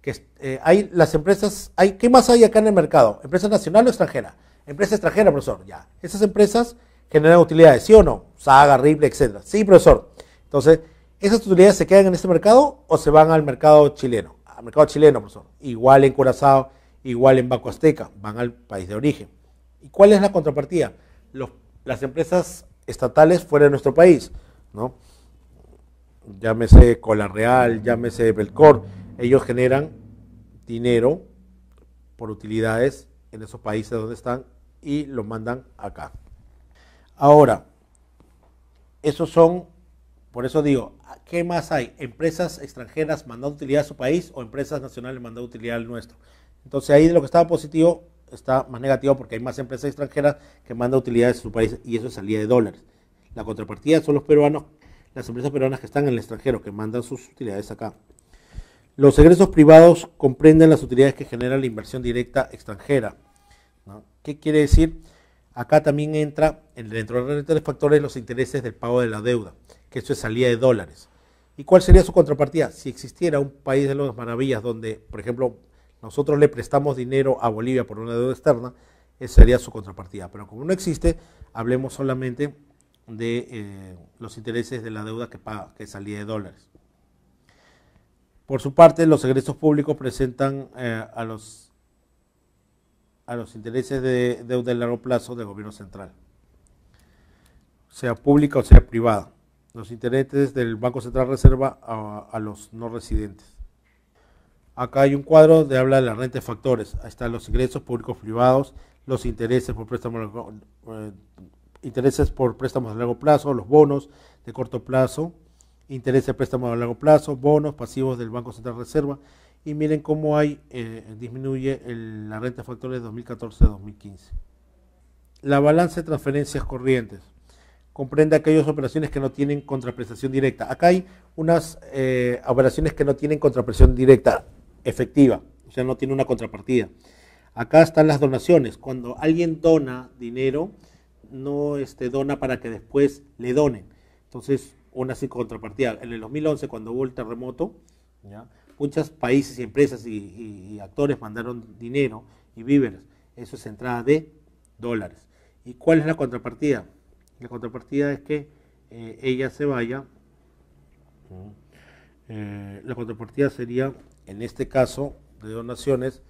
que eh, hay las empresas, hay, ¿qué más hay acá en el mercado? ¿Empresa nacional o extranjera? Empresa extranjera, profesor, ya. Esas empresas generan utilidades, ¿sí o no? Saga, Ripley, etcétera. Sí, profesor. Entonces, ¿Esas utilidades se quedan en este mercado o se van al mercado chileno? Al mercado chileno, profesor. Igual en Curazao, igual en Banco Azteca, van al país de origen. ¿Y cuál es la contrapartida? las empresas estatales fuera de nuestro país, ¿no? Llámese Colarreal, llámese Belcor, ellos generan dinero por utilidades en esos países donde están y lo mandan acá. Ahora, esos son por eso digo, ¿qué más hay? Empresas extranjeras mandando utilidad a su país o empresas nacionales mandando utilidad al nuestro. Entonces ahí de lo que estaba positivo está más negativo porque hay más empresas extranjeras que mandan utilidades a su país y eso salía de dólares. La contrapartida son los peruanos, las empresas peruanas que están en el extranjero, que mandan sus utilidades acá. Los egresos privados comprenden las utilidades que genera la inversión directa extranjera. ¿Qué quiere decir? Acá también entra, dentro de los factores, los intereses del pago de la deuda que eso es salida de dólares. ¿Y cuál sería su contrapartida? Si existiera un país de las maravillas donde, por ejemplo, nosotros le prestamos dinero a Bolivia por una deuda externa, esa sería su contrapartida. Pero como no existe, hablemos solamente de eh, los intereses de la deuda que, que salía de dólares. Por su parte, los egresos públicos presentan eh, a, los, a los intereses de deuda de largo plazo del gobierno central, sea pública o sea privada los intereses del Banco Central Reserva a, los no residentes. Acá hay un cuadro donde habla de la renta de factores. Ahí están los ingresos públicos privados, los intereses por préstamos, eh, intereses por préstamos a largo plazo, los bonos de corto plazo, intereses de préstamos a largo plazo, bonos pasivos del Banco Central Reserva. Y miren cómo hay, eh, disminuye la renta de factores 2014-2015. La balanza de transferencias corrientes comprende aquellas operaciones que no tienen contraprestación directa. Acá hay unas eh, operaciones que no tienen contraprestación directa efectiva, o sea, no tiene una contrapartida. Acá están las donaciones. Cuando alguien dona dinero, no este, dona para que después le donen. Entonces, una sin contrapartida. En el 2011, cuando hubo el terremoto, ¿ya? muchos países y empresas y, actores mandaron dinero y víveres. Eso es entrada de dólares. ¿Y cuál es la contrapartida? La contrapartida es que eh, ella se vaya. Eh, la contrapartida sería, en este caso de donaciones,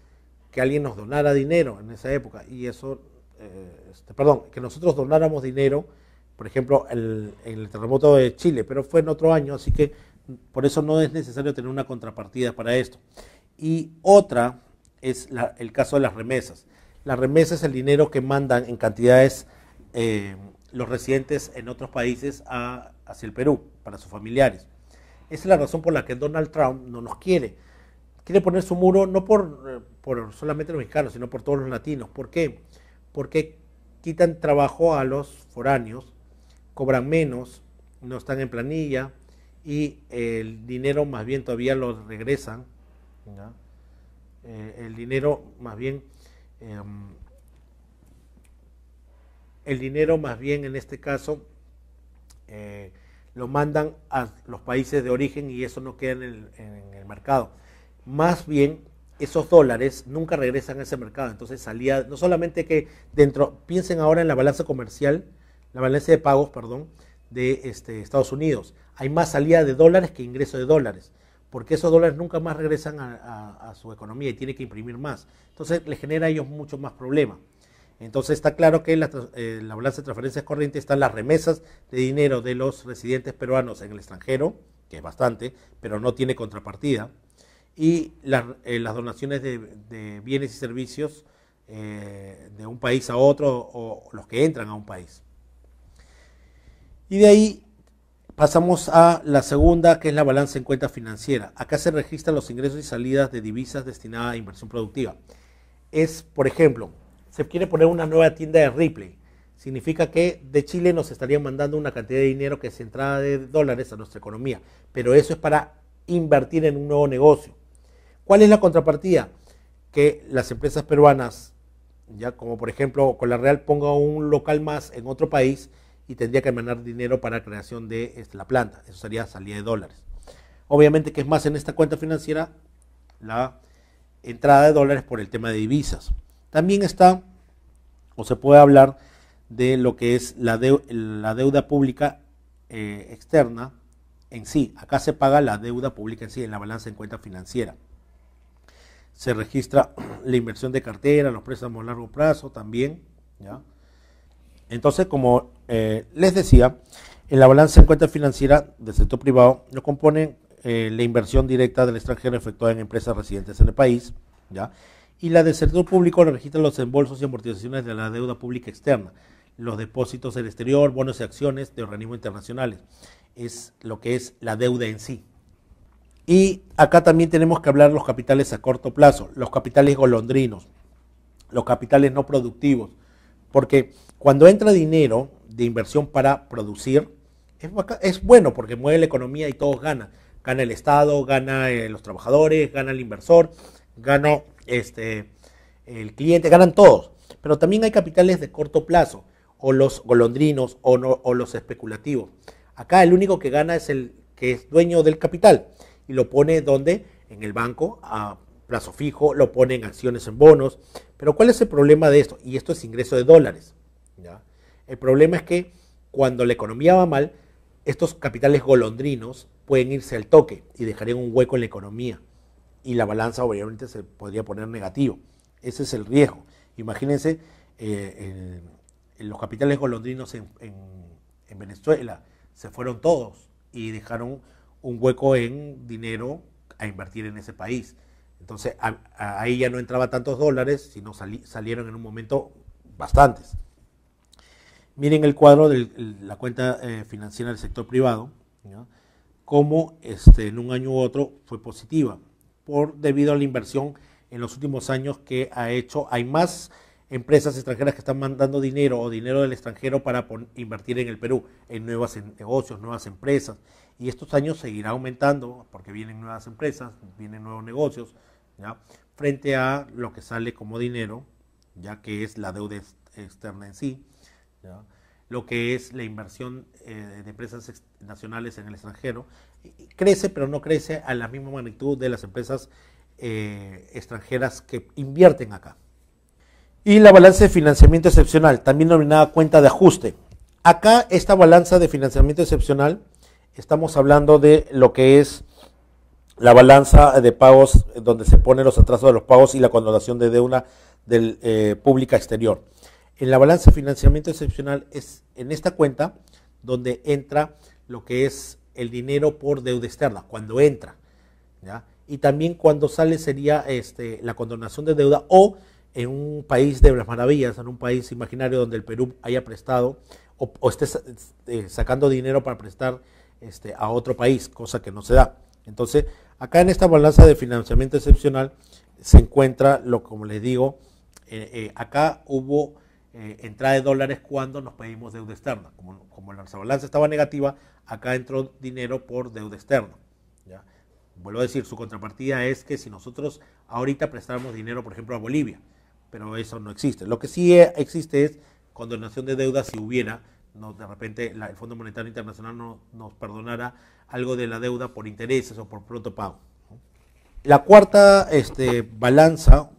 que alguien nos donara dinero en esa época. Y eso, eh, este, perdón, que nosotros donáramos dinero, por ejemplo, en el terremoto de Chile, pero fue en otro año, así que por eso no es necesario tener una contrapartida para esto. Y otra es el caso de las remesas. Las remesas es el dinero que mandan en cantidades los residentes en otros países hacia el Perú, para sus familiares. Esa es la razón por la que Donald Trump no nos quiere. Quiere poner su muro no por, eh, por solamente los mexicanos, sino por todos los latinos. ¿Por qué? Porque quitan trabajo a los foráneos, cobran menos, no están en planilla y el dinero más bien todavía lo regresan. Eh, el dinero más bien... Em, el dinero más bien en este caso eh, lo mandan a los países de origen y eso no queda en el, mercado. Más bien esos dólares nunca regresan a ese mercado. Entonces salía, no solamente que dentro, piensen ahora en la balanza comercial, la balanza de pagos, perdón, de este, Estados Unidos. Hay más salida de dólares que ingreso de dólares porque esos dólares nunca más regresan a, su economía y tiene que imprimir más. Entonces les genera a ellos mucho más problemas entonces está claro que en eh, la, balanza de transferencias corrientes están las remesas de dinero de los residentes peruanos en el extranjero, que es bastante, pero no tiene contrapartida, y eh, las donaciones de, bienes y servicios eh, de un país a otro o los que entran a un país. Y de ahí Pasamos a la segunda, que es la balanza en cuenta financiera. Acá se registran los ingresos y salidas de divisas destinadas a inversión productiva. Es, por ejemplo, se quiere poner una nueva tienda de Ripley. Significa que de Chile nos estarían mandando una cantidad de dinero que es entrada de dólares a nuestra economía. Pero eso es para invertir en un nuevo negocio. ¿Cuál es la contrapartida? Que las empresas peruanas, ya como por ejemplo con la Real, ponga un local más en otro país y tendría que mandar dinero para creación de este, la planta. Eso sería salida de dólares. Obviamente que es más en esta cuenta financiera la entrada de dólares por el tema de divisas. También está, o se puede hablar de lo que es la, deuda pública eh, externa en sí. Acá se paga la deuda pública en sí, en la balanza en cuenta financiera. Se registra la inversión de cartera, los préstamos a largo plazo también. ¿ya? Entonces, como eh, les decía, en la balanza en cuenta financiera del sector privado lo componen eh, la inversión directa del extranjero efectuada en empresas residentes en el país, ¿ya? y la del sector público registra los embolsos y amortizaciones de la deuda pública externa, los depósitos del exterior, bonos y acciones de organismos internacionales. Es lo que es la deuda en sí. Y acá también tenemos que hablar los capitales a corto plazo, los capitales golondrinos, los capitales no productivos, porque cuando entra dinero de inversión para producir, es, bueno porque mueve la economía y todos ganan. Gana el Estado, gana eh, los trabajadores, gana el inversor, gana este, el cliente, ganan todos. Pero también hay capitales de corto plazo, o los golondrinos, o, o los especulativos. Acá el único que gana es el que es dueño del capital y lo pone donde? En el banco, a plazo fijo, lo pone en acciones, en bonos. Pero ¿cuál es el problema de esto? Y esto es ingreso de dólares. El problema es que cuando la economía va mal, estos capitales golondrinos pueden irse al toque y dejarían un hueco en la economía y la balanza obviamente se podría poner negativo. Ese es el riesgo. Imagínense eh, los capitales golondrinos en, Venezuela, se fueron todos y dejaron un hueco en dinero a invertir en ese país. Entonces ahí ya no entraba tantos dólares, sino salieron en un momento bastantes. Miren el cuadro de la cuenta eh, financiera del sector privado, cómo este, en un año u otro fue positiva debido a la inversión en los últimos años que ha hecho. Hay más empresas extranjeras que están mandando dinero o dinero del extranjero para invertir en el Perú, en nuevos negocios, nuevas empresas. Y estos años seguirá aumentando porque vienen nuevas empresas, vienen nuevos negocios, frente a lo que sale como dinero, ya que es la deuda externa en sí, lo que es la inversión eh, de empresas nacionales en el extranjero crece, pero no crece a la misma magnitud de las empresas eh, extranjeras que invierten acá. Y la balanza de financiamiento excepcional, también denominada cuenta de ajuste. Acá esta balanza de financiamiento excepcional, estamos hablando de lo que es la balanza de pagos, donde se ponen los atrasos de los pagos y la condonación de deuda del, eh, pública exterior. En la balanza de financiamiento excepcional es en esta cuenta donde entra lo que es el dinero por deuda externa, cuando entra. Y también cuando sale sería este, la condonación de deuda o en un país de las maravillas, en un país imaginario donde el Perú haya prestado o, esté eh, sacando dinero para prestar este, a otro país, cosa que no se da. Entonces, acá en esta balanza de financiamiento excepcional se encuentra, lo, como les digo, eh, eh, acá hubo eh, entrada de dólares cuando nos pedimos deuda externa. Como, como la balanza estaba negativa, acá entró dinero por deuda externa. Vuelvo a decir, su contrapartida es que si nosotros ahorita prestáramos dinero, por ejemplo, a Bolivia, pero eso no existe. Lo que sí eh, existe es condonación de deuda si hubiera, no, de repente el Fondo Monetario Internacional no, nos perdonara algo de la deuda por intereses o por pronto pago. La cuarta este, balanza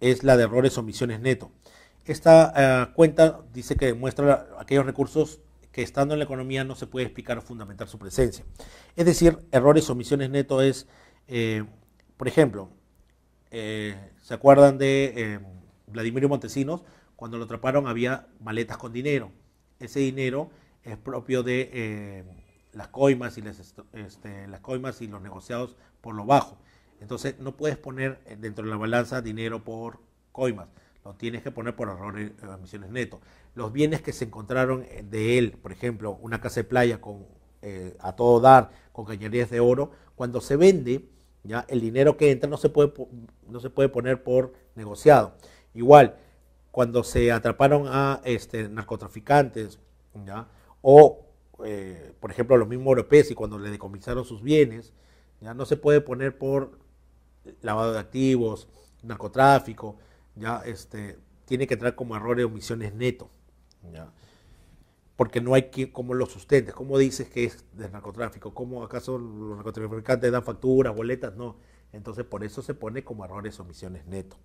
es la de errores o omisiones neto. Esta eh, cuenta dice que demuestra aquellos recursos que estando en la economía no se puede explicar o fundamentar su presencia. Es decir, errores o omisiones netos es, eh, por ejemplo, eh, ¿se acuerdan de Vladimir Montesinos? Cuando lo atraparon había maletas con dinero. Ese dinero es propio de las coimas y este, las coimas y los negociados por lo bajo. Entonces no puedes poner dentro de la balanza dinero por coimas lo tienes que poner por errores emisiones eh, netos. Los bienes que se encontraron eh, de él, por ejemplo, una casa de playa con eh, a todo dar, con cañerías de oro, cuando se vende, ya el dinero que entra no se puede, no se puede poner por negociado. Igual, cuando se atraparon a este, narcotraficantes, o por ejemplo los mismos europeos y cuando le decomisaron sus bienes, ya no se puede poner por lavado de activos, narcotráfico, este, tiene que entrar como errores o omisiones neto, porque no hay que, como los sustentes, como dices que es de narcotráfico, cómo acaso los narcotraficantes dan facturas, boletas, no, entonces por eso se pone como errores o omisiones neto.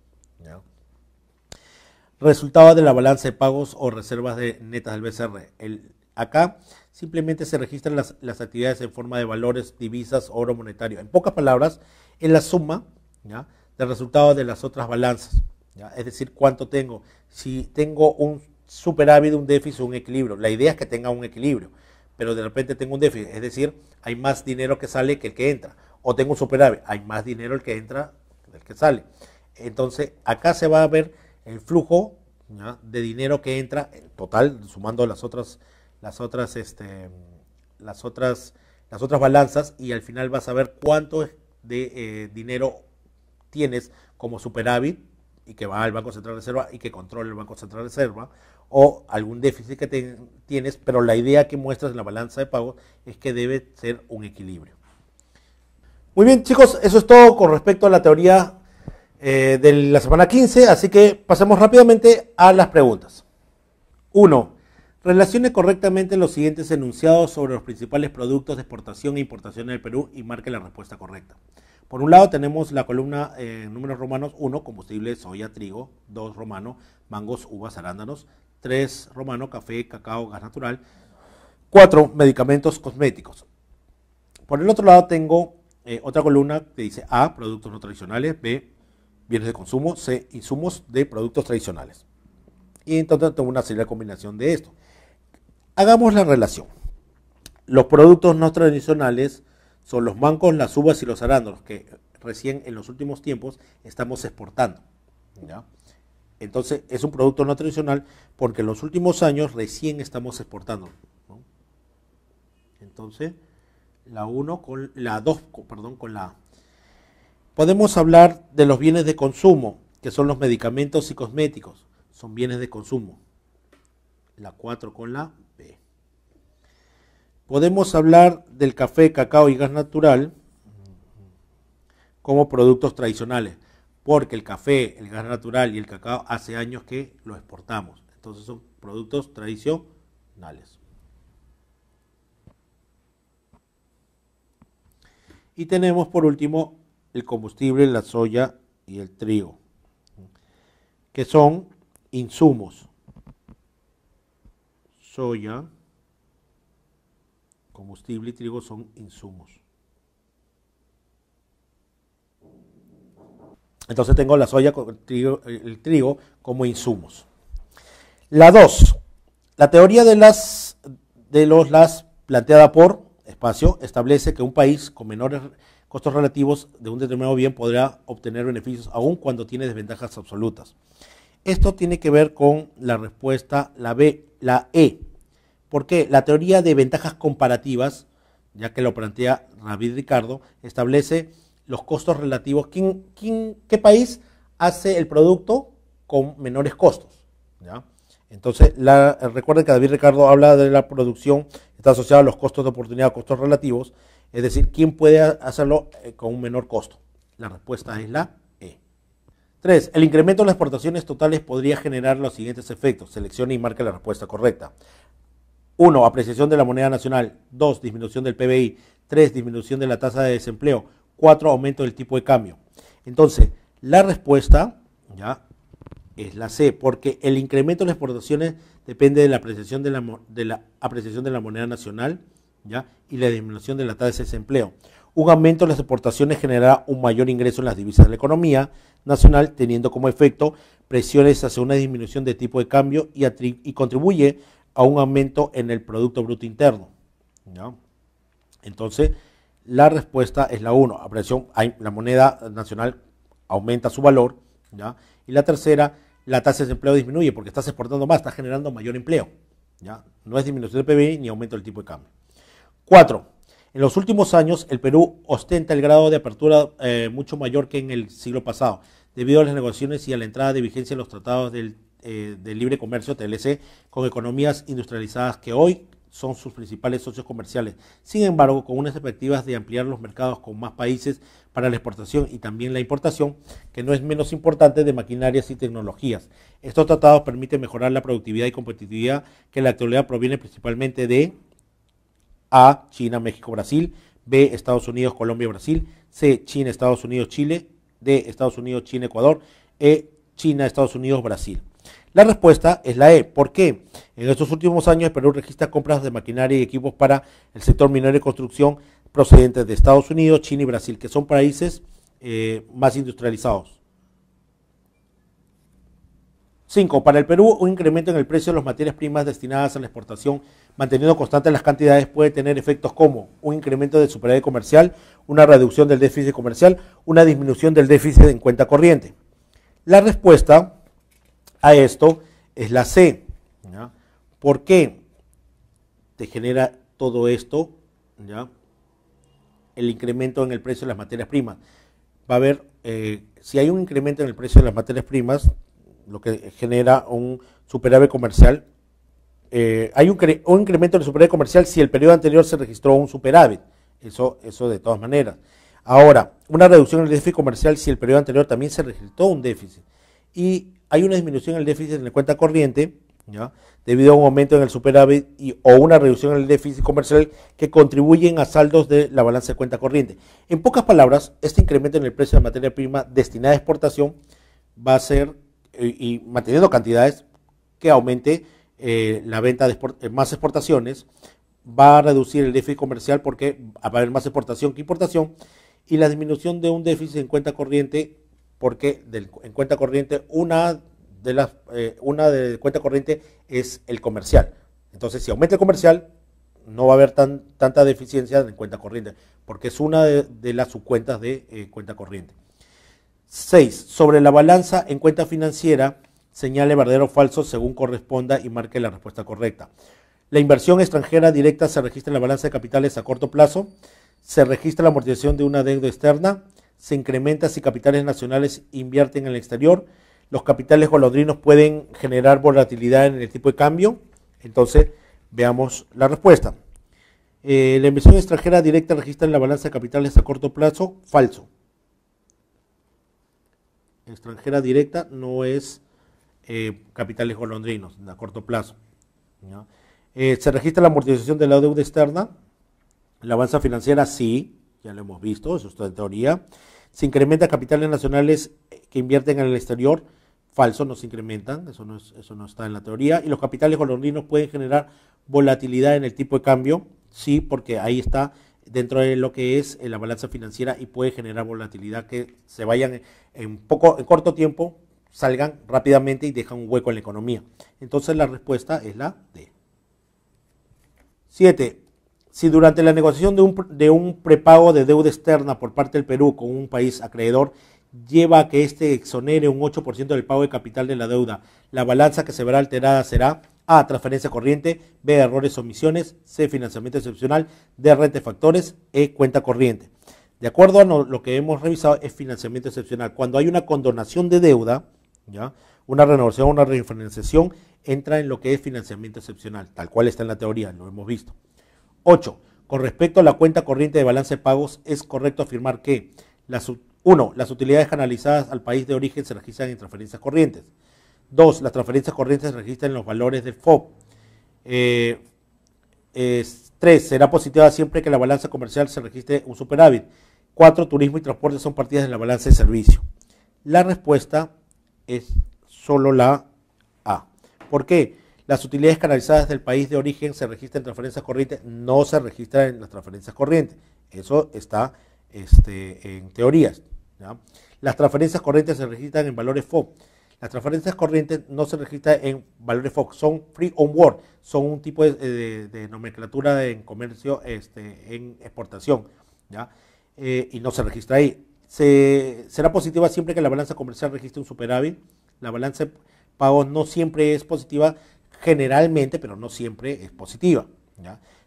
Resultado de la balanza de pagos o reservas de netas del BCR. El, acá simplemente se registran las, actividades en forma de valores, divisas, oro monetario. En pocas palabras, en la suma ¿ya? del resultado de las otras balanzas es decir, cuánto tengo. Si tengo un superávit, un déficit, un equilibrio, la idea es que tenga un equilibrio, pero de repente tengo un déficit, es decir, hay más dinero que sale que el que entra, o tengo un superávit, hay más dinero el que entra que el que sale. Entonces, acá se va a ver el flujo de dinero que entra, el total, sumando las otras, las otras, este, las otras, las otras balanzas, y al final vas a ver cuánto de eh, dinero tienes como superávit y que va al Banco Central de Reserva y que controle el Banco Central de Reserva, o algún déficit que tienes, pero la idea que muestras en la balanza de pagos es que debe ser un equilibrio. Muy bien chicos, eso es todo con respecto a la teoría eh, de la semana 15, así que pasemos rápidamente a las preguntas. 1. Relacione correctamente los siguientes enunciados sobre los principales productos de exportación e importación en el Perú y marque la respuesta correcta. Por un lado tenemos la columna eh, números romanos 1, combustible, soya, trigo, 2 romano, mangos, uvas, arándanos, 3 romano, café, cacao, gas natural, 4 medicamentos cosméticos. Por el otro lado tengo eh, otra columna que dice A, productos no tradicionales, B, bienes de consumo, C, insumos de productos tradicionales. Y entonces tengo una de combinación de esto. Hagamos la relación. Los productos no tradicionales son los bancos las uvas y los arándanos, que recién en los últimos tiempos estamos exportando. Entonces es un producto no tradicional porque en los últimos años recién estamos exportando. Entonces, la 1 con la 2, perdón, con la Podemos hablar de los bienes de consumo, que son los medicamentos y cosméticos. Son bienes de consumo. La 4 con la Podemos hablar del café, cacao y gas natural como productos tradicionales, porque el café, el gas natural y el cacao hace años que lo exportamos. Entonces son productos tradicionales. Y tenemos por último el combustible, la soya y el trigo, que son insumos. Soya combustible y trigo son insumos. Entonces tengo la soya, el trigo, el trigo como insumos. La 2. La teoría de las de los las planteada por espacio establece que un país con menores costos relativos de un determinado bien podrá obtener beneficios aún cuando tiene desventajas absolutas. Esto tiene que ver con la respuesta la B, la E, ¿Por qué? La teoría de ventajas comparativas, ya que lo plantea David Ricardo, establece los costos relativos. qué país hace el producto con menores costos? Entonces, la, recuerden que David Ricardo habla de la producción, está asociada a los costos de oportunidad, costos relativos, es decir, ¿quién puede hacerlo eh, con un menor costo? La respuesta es la E. 3. El incremento de las exportaciones totales podría generar los siguientes efectos. Seleccione y marque la respuesta correcta. 1. Apreciación de la moneda nacional. 2. Disminución del PBI. 3. Disminución de la tasa de desempleo. 4. Aumento del tipo de cambio. Entonces, la respuesta ya es la C, porque el incremento de las exportaciones depende de la apreciación de la, de la, apreciación de la moneda nacional ¿ya? y la disminución de la tasa de desempleo. Un aumento de las exportaciones generará un mayor ingreso en las divisas de la economía nacional, teniendo como efecto presiones hacia una disminución de tipo de cambio y, y contribuye a un aumento en el Producto Bruto Interno. Entonces, la respuesta es la 1, la moneda nacional aumenta su valor. Y la tercera, la tasa de desempleo disminuye porque estás exportando más, estás generando mayor empleo. ¿ya? No es disminución del PBI ni aumento del tipo de cambio. 4. En los últimos años, el Perú ostenta el grado de apertura eh, mucho mayor que en el siglo pasado, debido a las negociaciones y a la entrada de vigencia de los tratados del eh, de libre comercio TLC con economías industrializadas que hoy son sus principales socios comerciales. Sin embargo, con unas perspectivas de ampliar los mercados con más países para la exportación y también la importación, que no es menos importante de maquinarias y tecnologías. Estos tratados permiten mejorar la productividad y competitividad que en la actualidad proviene principalmente de A, China, México, Brasil, B, Estados Unidos, Colombia, Brasil, C, China, Estados Unidos, Chile, D, Estados Unidos, China, Ecuador, E, China, Estados Unidos, Brasil. La respuesta es la E. ¿Por qué? En estos últimos años, el Perú registra compras de maquinaria y equipos para el sector minero y construcción procedentes de Estados Unidos, China y Brasil, que son países eh, más industrializados. 5. Para el Perú, un incremento en el precio de las materias primas destinadas a la exportación, manteniendo constantes las cantidades, puede tener efectos como un incremento de superávit comercial, una reducción del déficit comercial, una disminución del déficit en cuenta corriente. La respuesta a esto es la C. ¿Por qué te genera todo esto? ¿ya? El incremento en el precio de las materias primas. Va a haber, eh, si hay un incremento en el precio de las materias primas, lo que genera un superávit comercial, eh, hay un, incremento en el superávit comercial si el periodo anterior se registró un superávit. Eso, eso de todas maneras. Ahora, una reducción en el déficit comercial si el periodo anterior también se registró un déficit. Y hay una disminución en el déficit en la cuenta corriente, debido a un aumento en el superávit o una reducción en el déficit comercial que contribuyen a saldos de la balanza de cuenta corriente. En pocas palabras, este incremento en el precio de la materia prima destinada a exportación va a ser, eh, y, manteniendo cantidades, que aumente eh, la venta de eh, más exportaciones, va a reducir el déficit comercial porque va a haber más exportación que importación, y la disminución de un déficit en cuenta corriente porque en cuenta corriente una de las eh, una de cuenta corriente es el comercial. Entonces, si aumenta el comercial, no va a haber tan, tanta deficiencia en cuenta corriente, porque es una de, las subcuentas de eh, cuenta corriente. 6. Sobre la balanza en cuenta financiera, señale verdadero o falso según corresponda y marque la respuesta correcta. La inversión extranjera directa se registra en la balanza de capitales a corto plazo, se registra la amortización de una deuda externa, se incrementa si capitales nacionales invierten en el exterior. Los capitales golondrinos pueden generar volatilidad en el tipo de cambio. Entonces, veamos la respuesta. Eh, la inversión extranjera directa registra en la balanza de capitales a corto plazo, falso. Extranjera directa no es eh, capitales golondrinos a corto plazo. Eh, se registra la amortización de la deuda externa, la balanza financiera sí, ya lo hemos visto, eso está en teoría. Se incrementa capitales nacionales que invierten en el exterior, falso, no se incrementan, eso no, eso no está en la teoría. Y los capitales golondrinos pueden generar volatilidad en el tipo de cambio, sí, porque ahí está dentro de lo que es eh, la balanza financiera y puede generar volatilidad que se vayan en, poco, en corto tiempo, salgan rápidamente y dejan un hueco en la economía. Entonces la respuesta es la D. 7 si durante la negociación de un, prepago de deuda externa por parte del Perú con un país acreedor lleva a que este exonere un 8% del pago de capital de la deuda, la balanza que se verá alterada será A. Transferencia corriente, B. Errores omisiones, C. Financiamiento excepcional, D. Rente factores, E. Cuenta corriente. De acuerdo a lo que hemos revisado es financiamiento excepcional. Cuando hay una condonación de deuda, ¿ya? una renovación, una refinanciación, entra en lo que es financiamiento excepcional, tal cual está en la teoría, lo hemos visto. 8. Con respecto a la cuenta corriente de balance de pagos, es correcto afirmar que las, 1. Las utilidades canalizadas al país de origen se registran en transferencias corrientes. 2. Las transferencias corrientes se registran en los valores de FOB. 3. será positiva siempre que la balanza comercial se registre un superávit. 4. Turismo y transporte son partidas de la balanza de servicio. La respuesta es solo la A. ¿Por qué? Las utilidades canalizadas del país de origen se registran en transferencias corrientes, no se registran en las transferencias corrientes. Eso está este, en teorías. Las transferencias corrientes se registran en valores FOB. Las transferencias corrientes no se registran en valores FOB, son free on board, son un tipo de, eh, nomenclatura en comercio, este, en exportación, eh, y no se registra ahí. será positiva siempre que la balanza comercial registre un superávit. La balanza de pagos no siempre es positiva generalmente, pero no siempre es positiva.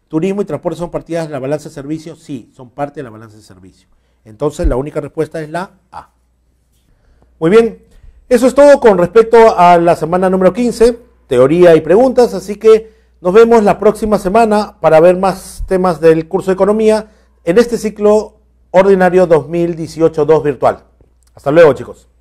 Turismo y transporte son partidas de la balanza de servicios? sí, son parte de la balanza de servicio. Entonces la única respuesta es la A. Muy bien, eso es todo con respecto a la semana número 15, teoría y preguntas, así que nos vemos la próxima semana para ver más temas del curso de economía en este ciclo ordinario 2018-2 virtual. Hasta luego chicos.